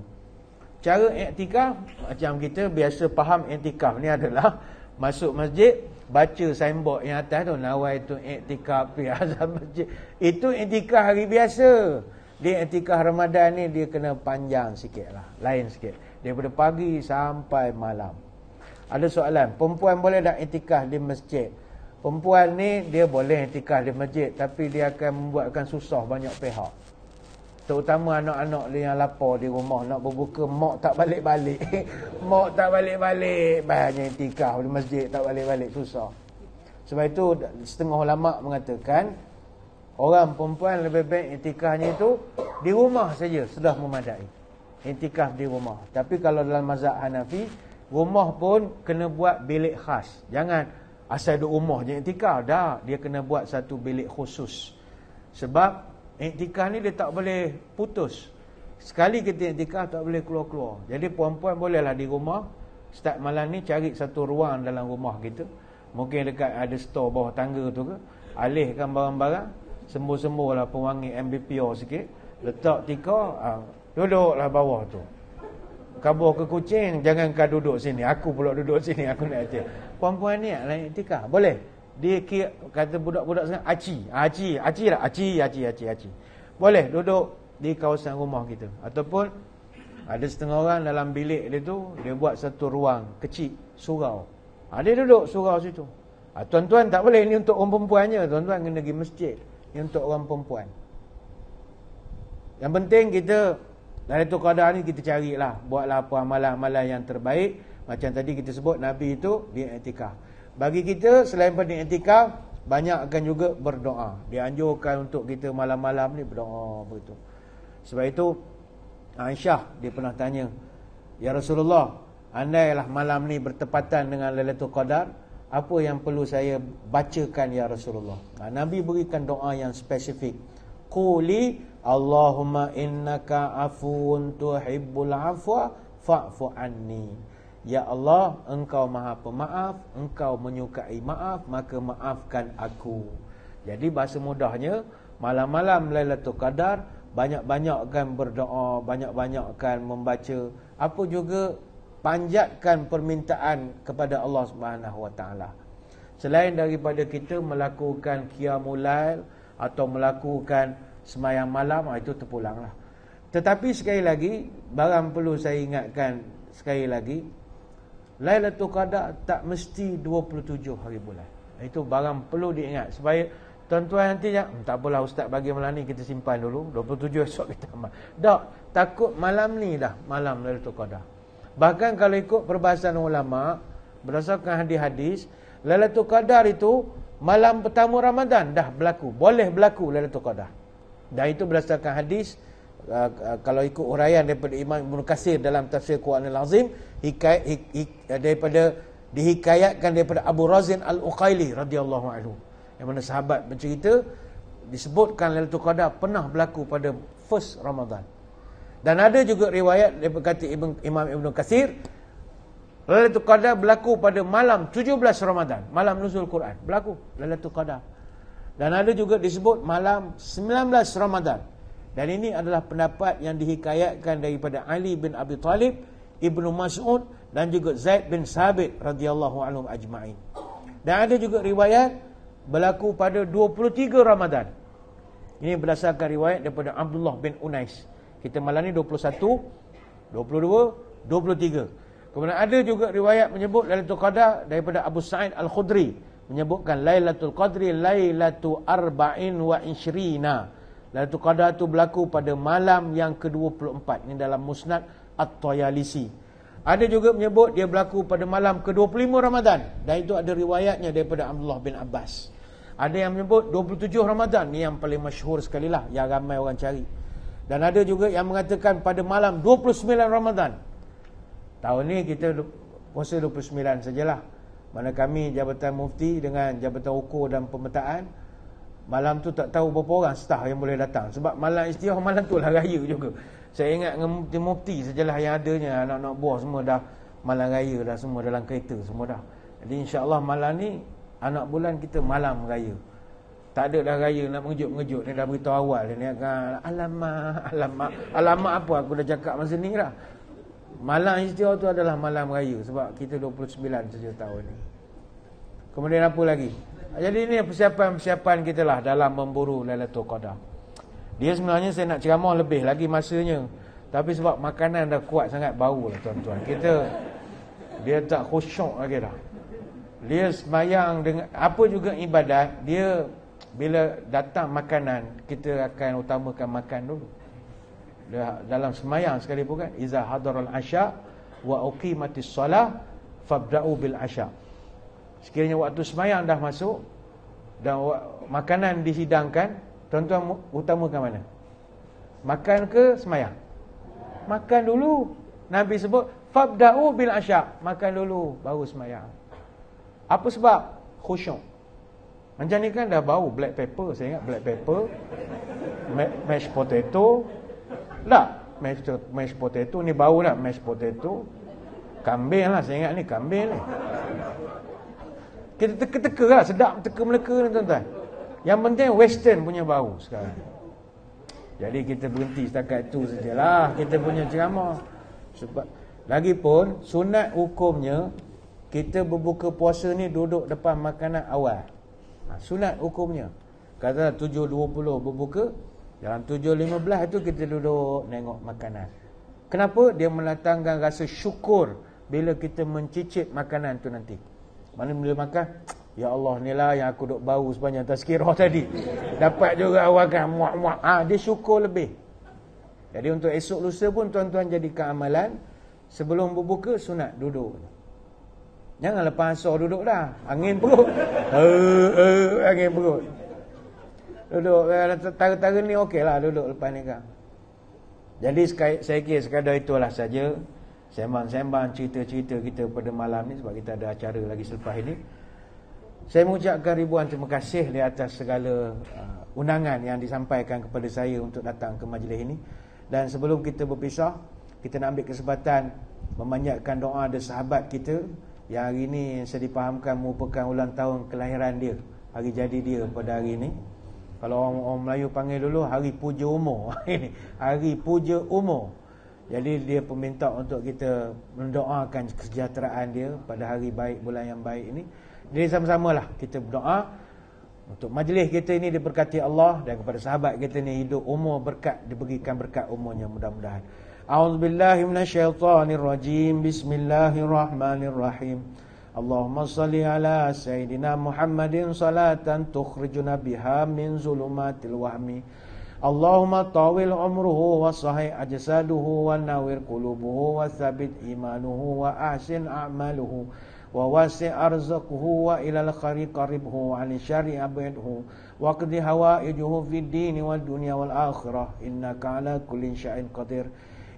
cara iktikaf macam kita biasa faham iktikaf ni adalah masuk masjid baca signboard yang atas tu nawai tu iktikaf fi azab itu iktikaf hari biasa dia iktikaf Ramadan ni dia kena panjang sikit lah lain sikit daripada pagi sampai malam ada soalan perempuan boleh tak iktikaf di masjid perempuan ni dia boleh iktikaf di masjid tapi dia akan membuatkan susah banyak pihak Terutama anak-anak yang lapar di rumah nak berbuka, mak tak balik-balik. mak tak balik-balik. Banyak yang tikah di masjid, tak balik-balik. Susah. Sebab itu setengah ulama' mengatakan, orang perempuan lebih baik intikahnya itu di rumah saja sudah memadai. Intikah di rumah. Tapi kalau dalam mazhab Hanafi, rumah pun kena buat bilik khas. Jangan asal duduk rumah je intikah. Dah, dia kena buat satu bilik khusus. Sebab Iktikah ni dia tak boleh putus Sekali kita iktikah tak boleh keluar-keluar Jadi puan-puan bolehlah di rumah Start malam ni cari satu ruang dalam rumah kita Mungkin dekat ada store bawah tangga tu ke Alihkan barang-barang sembuh sembur lah pewangi MBPO sikit Letak tikar ha, Duduklah bawah tu Kabur ke kucing Jangan kau duduk sini Aku pula duduk sini Aku nak cek Puan-puan ni lah iktikah Boleh? dia kira, kata budak-budak sangat aci ah, aci aci lah aci aci aci aci boleh duduk di kawasan rumah kita ataupun ada setengah orang dalam bilik dia tu dia buat satu ruang kecil surau ha, dia duduk surau situ ah, tuan-tuan ha, tak boleh ini untuk orang perempuannya tuan-tuan kena pergi masjid ini untuk orang perempuan yang penting kita dari tu keadaan ni kita carilah buatlah apa amalan-amalan yang terbaik macam tadi kita sebut Nabi itu dia etikah bagi kita selain pada intikaf banyakkan juga berdoa. Dianjurkan untuk kita malam-malam ni berdoa begitu. Sebab itu Aisyah dia pernah tanya, "Ya Rasulullah, andailah malam ni bertepatan dengan Lailatul Qadar, apa yang perlu saya bacakan ya Rasulullah?" Nabi berikan doa yang spesifik. "Quli Allahumma innaka afun tuhibbul afwa fafuanni. Ya Allah, engkau maha pemaaf, engkau menyukai maaf, maka maafkan aku. Jadi bahasa mudahnya, malam-malam Lailatul Qadar, banyak-banyakkan berdoa, banyak-banyakkan membaca. Apa juga, panjatkan permintaan kepada Allah SWT. Selain daripada kita melakukan Qiyamulail atau melakukan semayang malam, ah, itu terpulanglah. Tetapi sekali lagi, barang perlu saya ingatkan sekali lagi, Lailatul Qadar tak mesti 27 hari bulan. Itu barang perlu diingat supaya tuan-tuan nanti ya, hm, tak apalah ustaz bagi malam ni kita simpan dulu, 27 esok kita amal. Tak, takut malam ni dah malam Lailatul Qadar. Bahkan kalau ikut perbahasan ulama, berdasarkan hadis-hadis, Lailatul Qadar itu malam pertama Ramadan dah berlaku, boleh berlaku Lailatul Qadar. Dan itu berdasarkan hadis Ah, ah, kalau ikut huraian daripada Imam Ibn Qasir dalam tafsir Quran Al-Azim ah, daripada dihikayatkan daripada Abu Razin Al-Uqaili radhiyallahu anhu yang mana sahabat bercerita disebutkan Lailatul Qadar pernah berlaku pada first Ramadan dan ada juga riwayat daripada kata Ibn, Imam Ibn Qasir Lailatul Qadar berlaku pada malam 17 Ramadan malam nuzul Quran berlaku Lailatul Qadar dan ada juga disebut malam 19 Ramadan dan ini adalah pendapat yang dihikayatkan daripada Ali bin Abi Talib, Ibnu Mas'ud dan juga Zaid bin Sabit radhiyallahu anhum ajma'in. Dan ada juga riwayat berlaku pada 23 Ramadan. Ini berdasarkan riwayat daripada Abdullah bin Unais. Kita malam ni 21, 22, 23. Kemudian ada juga riwayat menyebut Lailatul Qadar daripada Abu Sa'id Al-Khudri menyebutkan Lailatul Qadri Lailatul Arba'in wa Ishrina. Lailatul Qadar itu berlaku pada malam yang ke-24 ini dalam Musnad At-Tayalisi. Ada juga menyebut dia berlaku pada malam ke-25 Ramadan dan itu ada riwayatnya daripada Abdullah bin Abbas. Ada yang menyebut 27 Ramadan ni yang paling masyhur sekali lah yang ramai orang cari. Dan ada juga yang mengatakan pada malam 29 Ramadan. Tahun ni kita puasa 29 sajalah. Mana kami Jabatan Mufti dengan Jabatan Hukum dan Pemetaan Malam tu tak tahu berapa orang staff yang boleh datang. Sebab malam istiahat malam tu lah raya juga. Saya ingat dengan mufti, -mufti sajalah yang adanya. Anak-anak buah semua dah malam raya dah semua dalam kereta semua dah. Jadi insya Allah malam ni anak bulan kita malam raya. Tak ada dah raya nak mengejut-mengejut. ni dah beritahu awal. ni. akan alamak, alamak. Alamak apa aku dah cakap masa ni lah. Malam istiahat tu adalah malam raya. Sebab kita 29 sejauh tahun ni. Kemudian apa lagi? Jadi ini persiapan-persiapan kita lah dalam memburu Lailatul Qadar. Dia sebenarnya saya nak ceramah lebih lagi masanya. Tapi sebab makanan dah kuat sangat bau lah tuan-tuan. Kita dia tak khusyuk lagi dah. Dia semayang dengan apa juga ibadah, dia bila datang makanan, kita akan utamakan makan dulu. Dalam semayang sekali pun kan, izah hadaral asya' wa uqimatis salah fabda'u bil asya'. Sekiranya waktu semayang dah masuk Dan makanan dihidangkan Tuan-tuan utamakan mana? Makan ke semayang? Makan dulu Nabi sebut Fabda'u bil asyak Makan dulu baru semayang Apa sebab? Khusyuk Macam ni kan dah bau black pepper Saya ingat black pepper Mash potato Tak lah, Mash mashed potato ni bau tak lah, Mash potato Kambing lah saya ingat ni kambing ni kita teka-teka lah Sedap teka meleka ni tuan-tuan Yang penting western punya bau sekarang Jadi kita berhenti setakat tu sajalah Kita punya ceramah Sebab Lagipun sunat hukumnya Kita berbuka puasa ni duduk depan makanan awal ha, Sunat hukumnya Katalah 7.20 berbuka Dalam 7.15 itu kita duduk nengok makanan Kenapa? Dia melatangkan rasa syukur Bila kita mencicip makanan tu nanti mana bila makan Ya Allah ni lah yang aku duk bau sepanjang tazkirah tadi Dapat juga awak awakan muak-muak ha, Dia syukur lebih Jadi untuk esok lusa pun tuan-tuan jadikan amalan Sebelum berbuka sunat duduk Jangan lepas asur duduk dah Angin perut uh, uh, Angin perut Duduk eh, Tara-tara ni okey lah duduk lepas ni kan Jadi saya kira sekadar itulah saja Sembang-sembang cerita-cerita kita pada malam ni Sebab kita ada acara lagi selepas ini Saya mengucapkan ribuan terima kasih Di atas segala uh, undangan yang disampaikan kepada saya Untuk datang ke majlis ini Dan sebelum kita berpisah Kita nak ambil kesempatan Memanjatkan doa dari sahabat kita Yang hari ini yang saya dipahamkan Merupakan ulang tahun kelahiran dia Hari jadi dia pada hari ini Kalau orang, orang Melayu panggil dulu Hari puja umur Hari puja umur jadi dia pun untuk kita mendoakan kesejahteraan dia pada hari baik bulan yang baik ini. Jadi sama-samalah kita berdoa untuk majlis kita ini diberkati Allah dan kepada sahabat kita ini hidup umur berkat diberikan berkat umurnya mudah-mudahan. A'udzubillahi minasyaitonirrajim. Bismillahirrahmanirrahim. Allahumma salli ala sayyidina Muhammadin salatan tukhrijuna biha min zulumatil wahmi. Allahumma tawil umruhu wa sahih ajsaduhu wa nawir qulubuhu wa thabit imanuhu wa ahsin a'maluhu wa wasi arzakuhu wa ilal khari qaribhu wa ali syari abidhu wa qdi hawaijuhu fi dini wa dunia wal akhirah innaka ala kulli syai'in qadir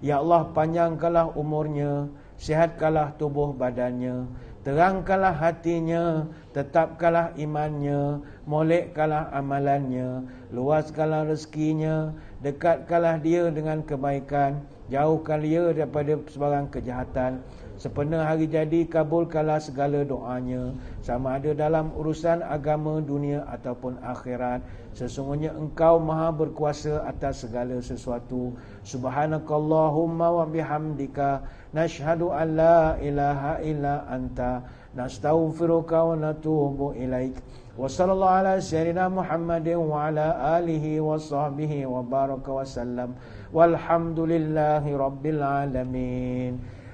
Ya Allah panjangkanlah umurnya sihatkanlah tubuh badannya terangkanlah hatinya tetapkanlah imannya molekkanlah amalannya Luaskanlah rezekinya Dekatkanlah dia dengan kebaikan Jauhkan dia daripada sebarang kejahatan Sepenuh hari jadi kabulkanlah segala doanya Sama ada dalam urusan agama dunia ataupun akhirat Sesungguhnya engkau maha berkuasa atas segala sesuatu Subhanakallahumma wa bihamdika Nashhadu an la ilaha illa anta Nastaufiruka wa natubu ilaika Wassalamualaikum warahmatullahi wabarakatuh. Muhammadin wa ala alihi wa sahbihi wa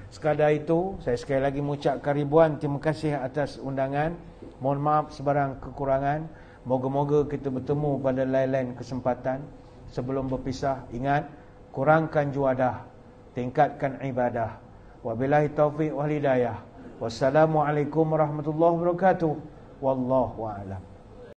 Sekadar itu, saya sekali lagi mengucapkan ribuan terima kasih atas undangan. Mohon maaf sebarang kekurangan. Moga-moga kita bertemu pada lain-lain kesempatan. Sebelum berpisah, ingat, kurangkan juadah, tingkatkan ibadah. Wa bilahi taufiq wal hidayah. Wassalamualaikum warahmatullahi wabarakatuh. والله أعلم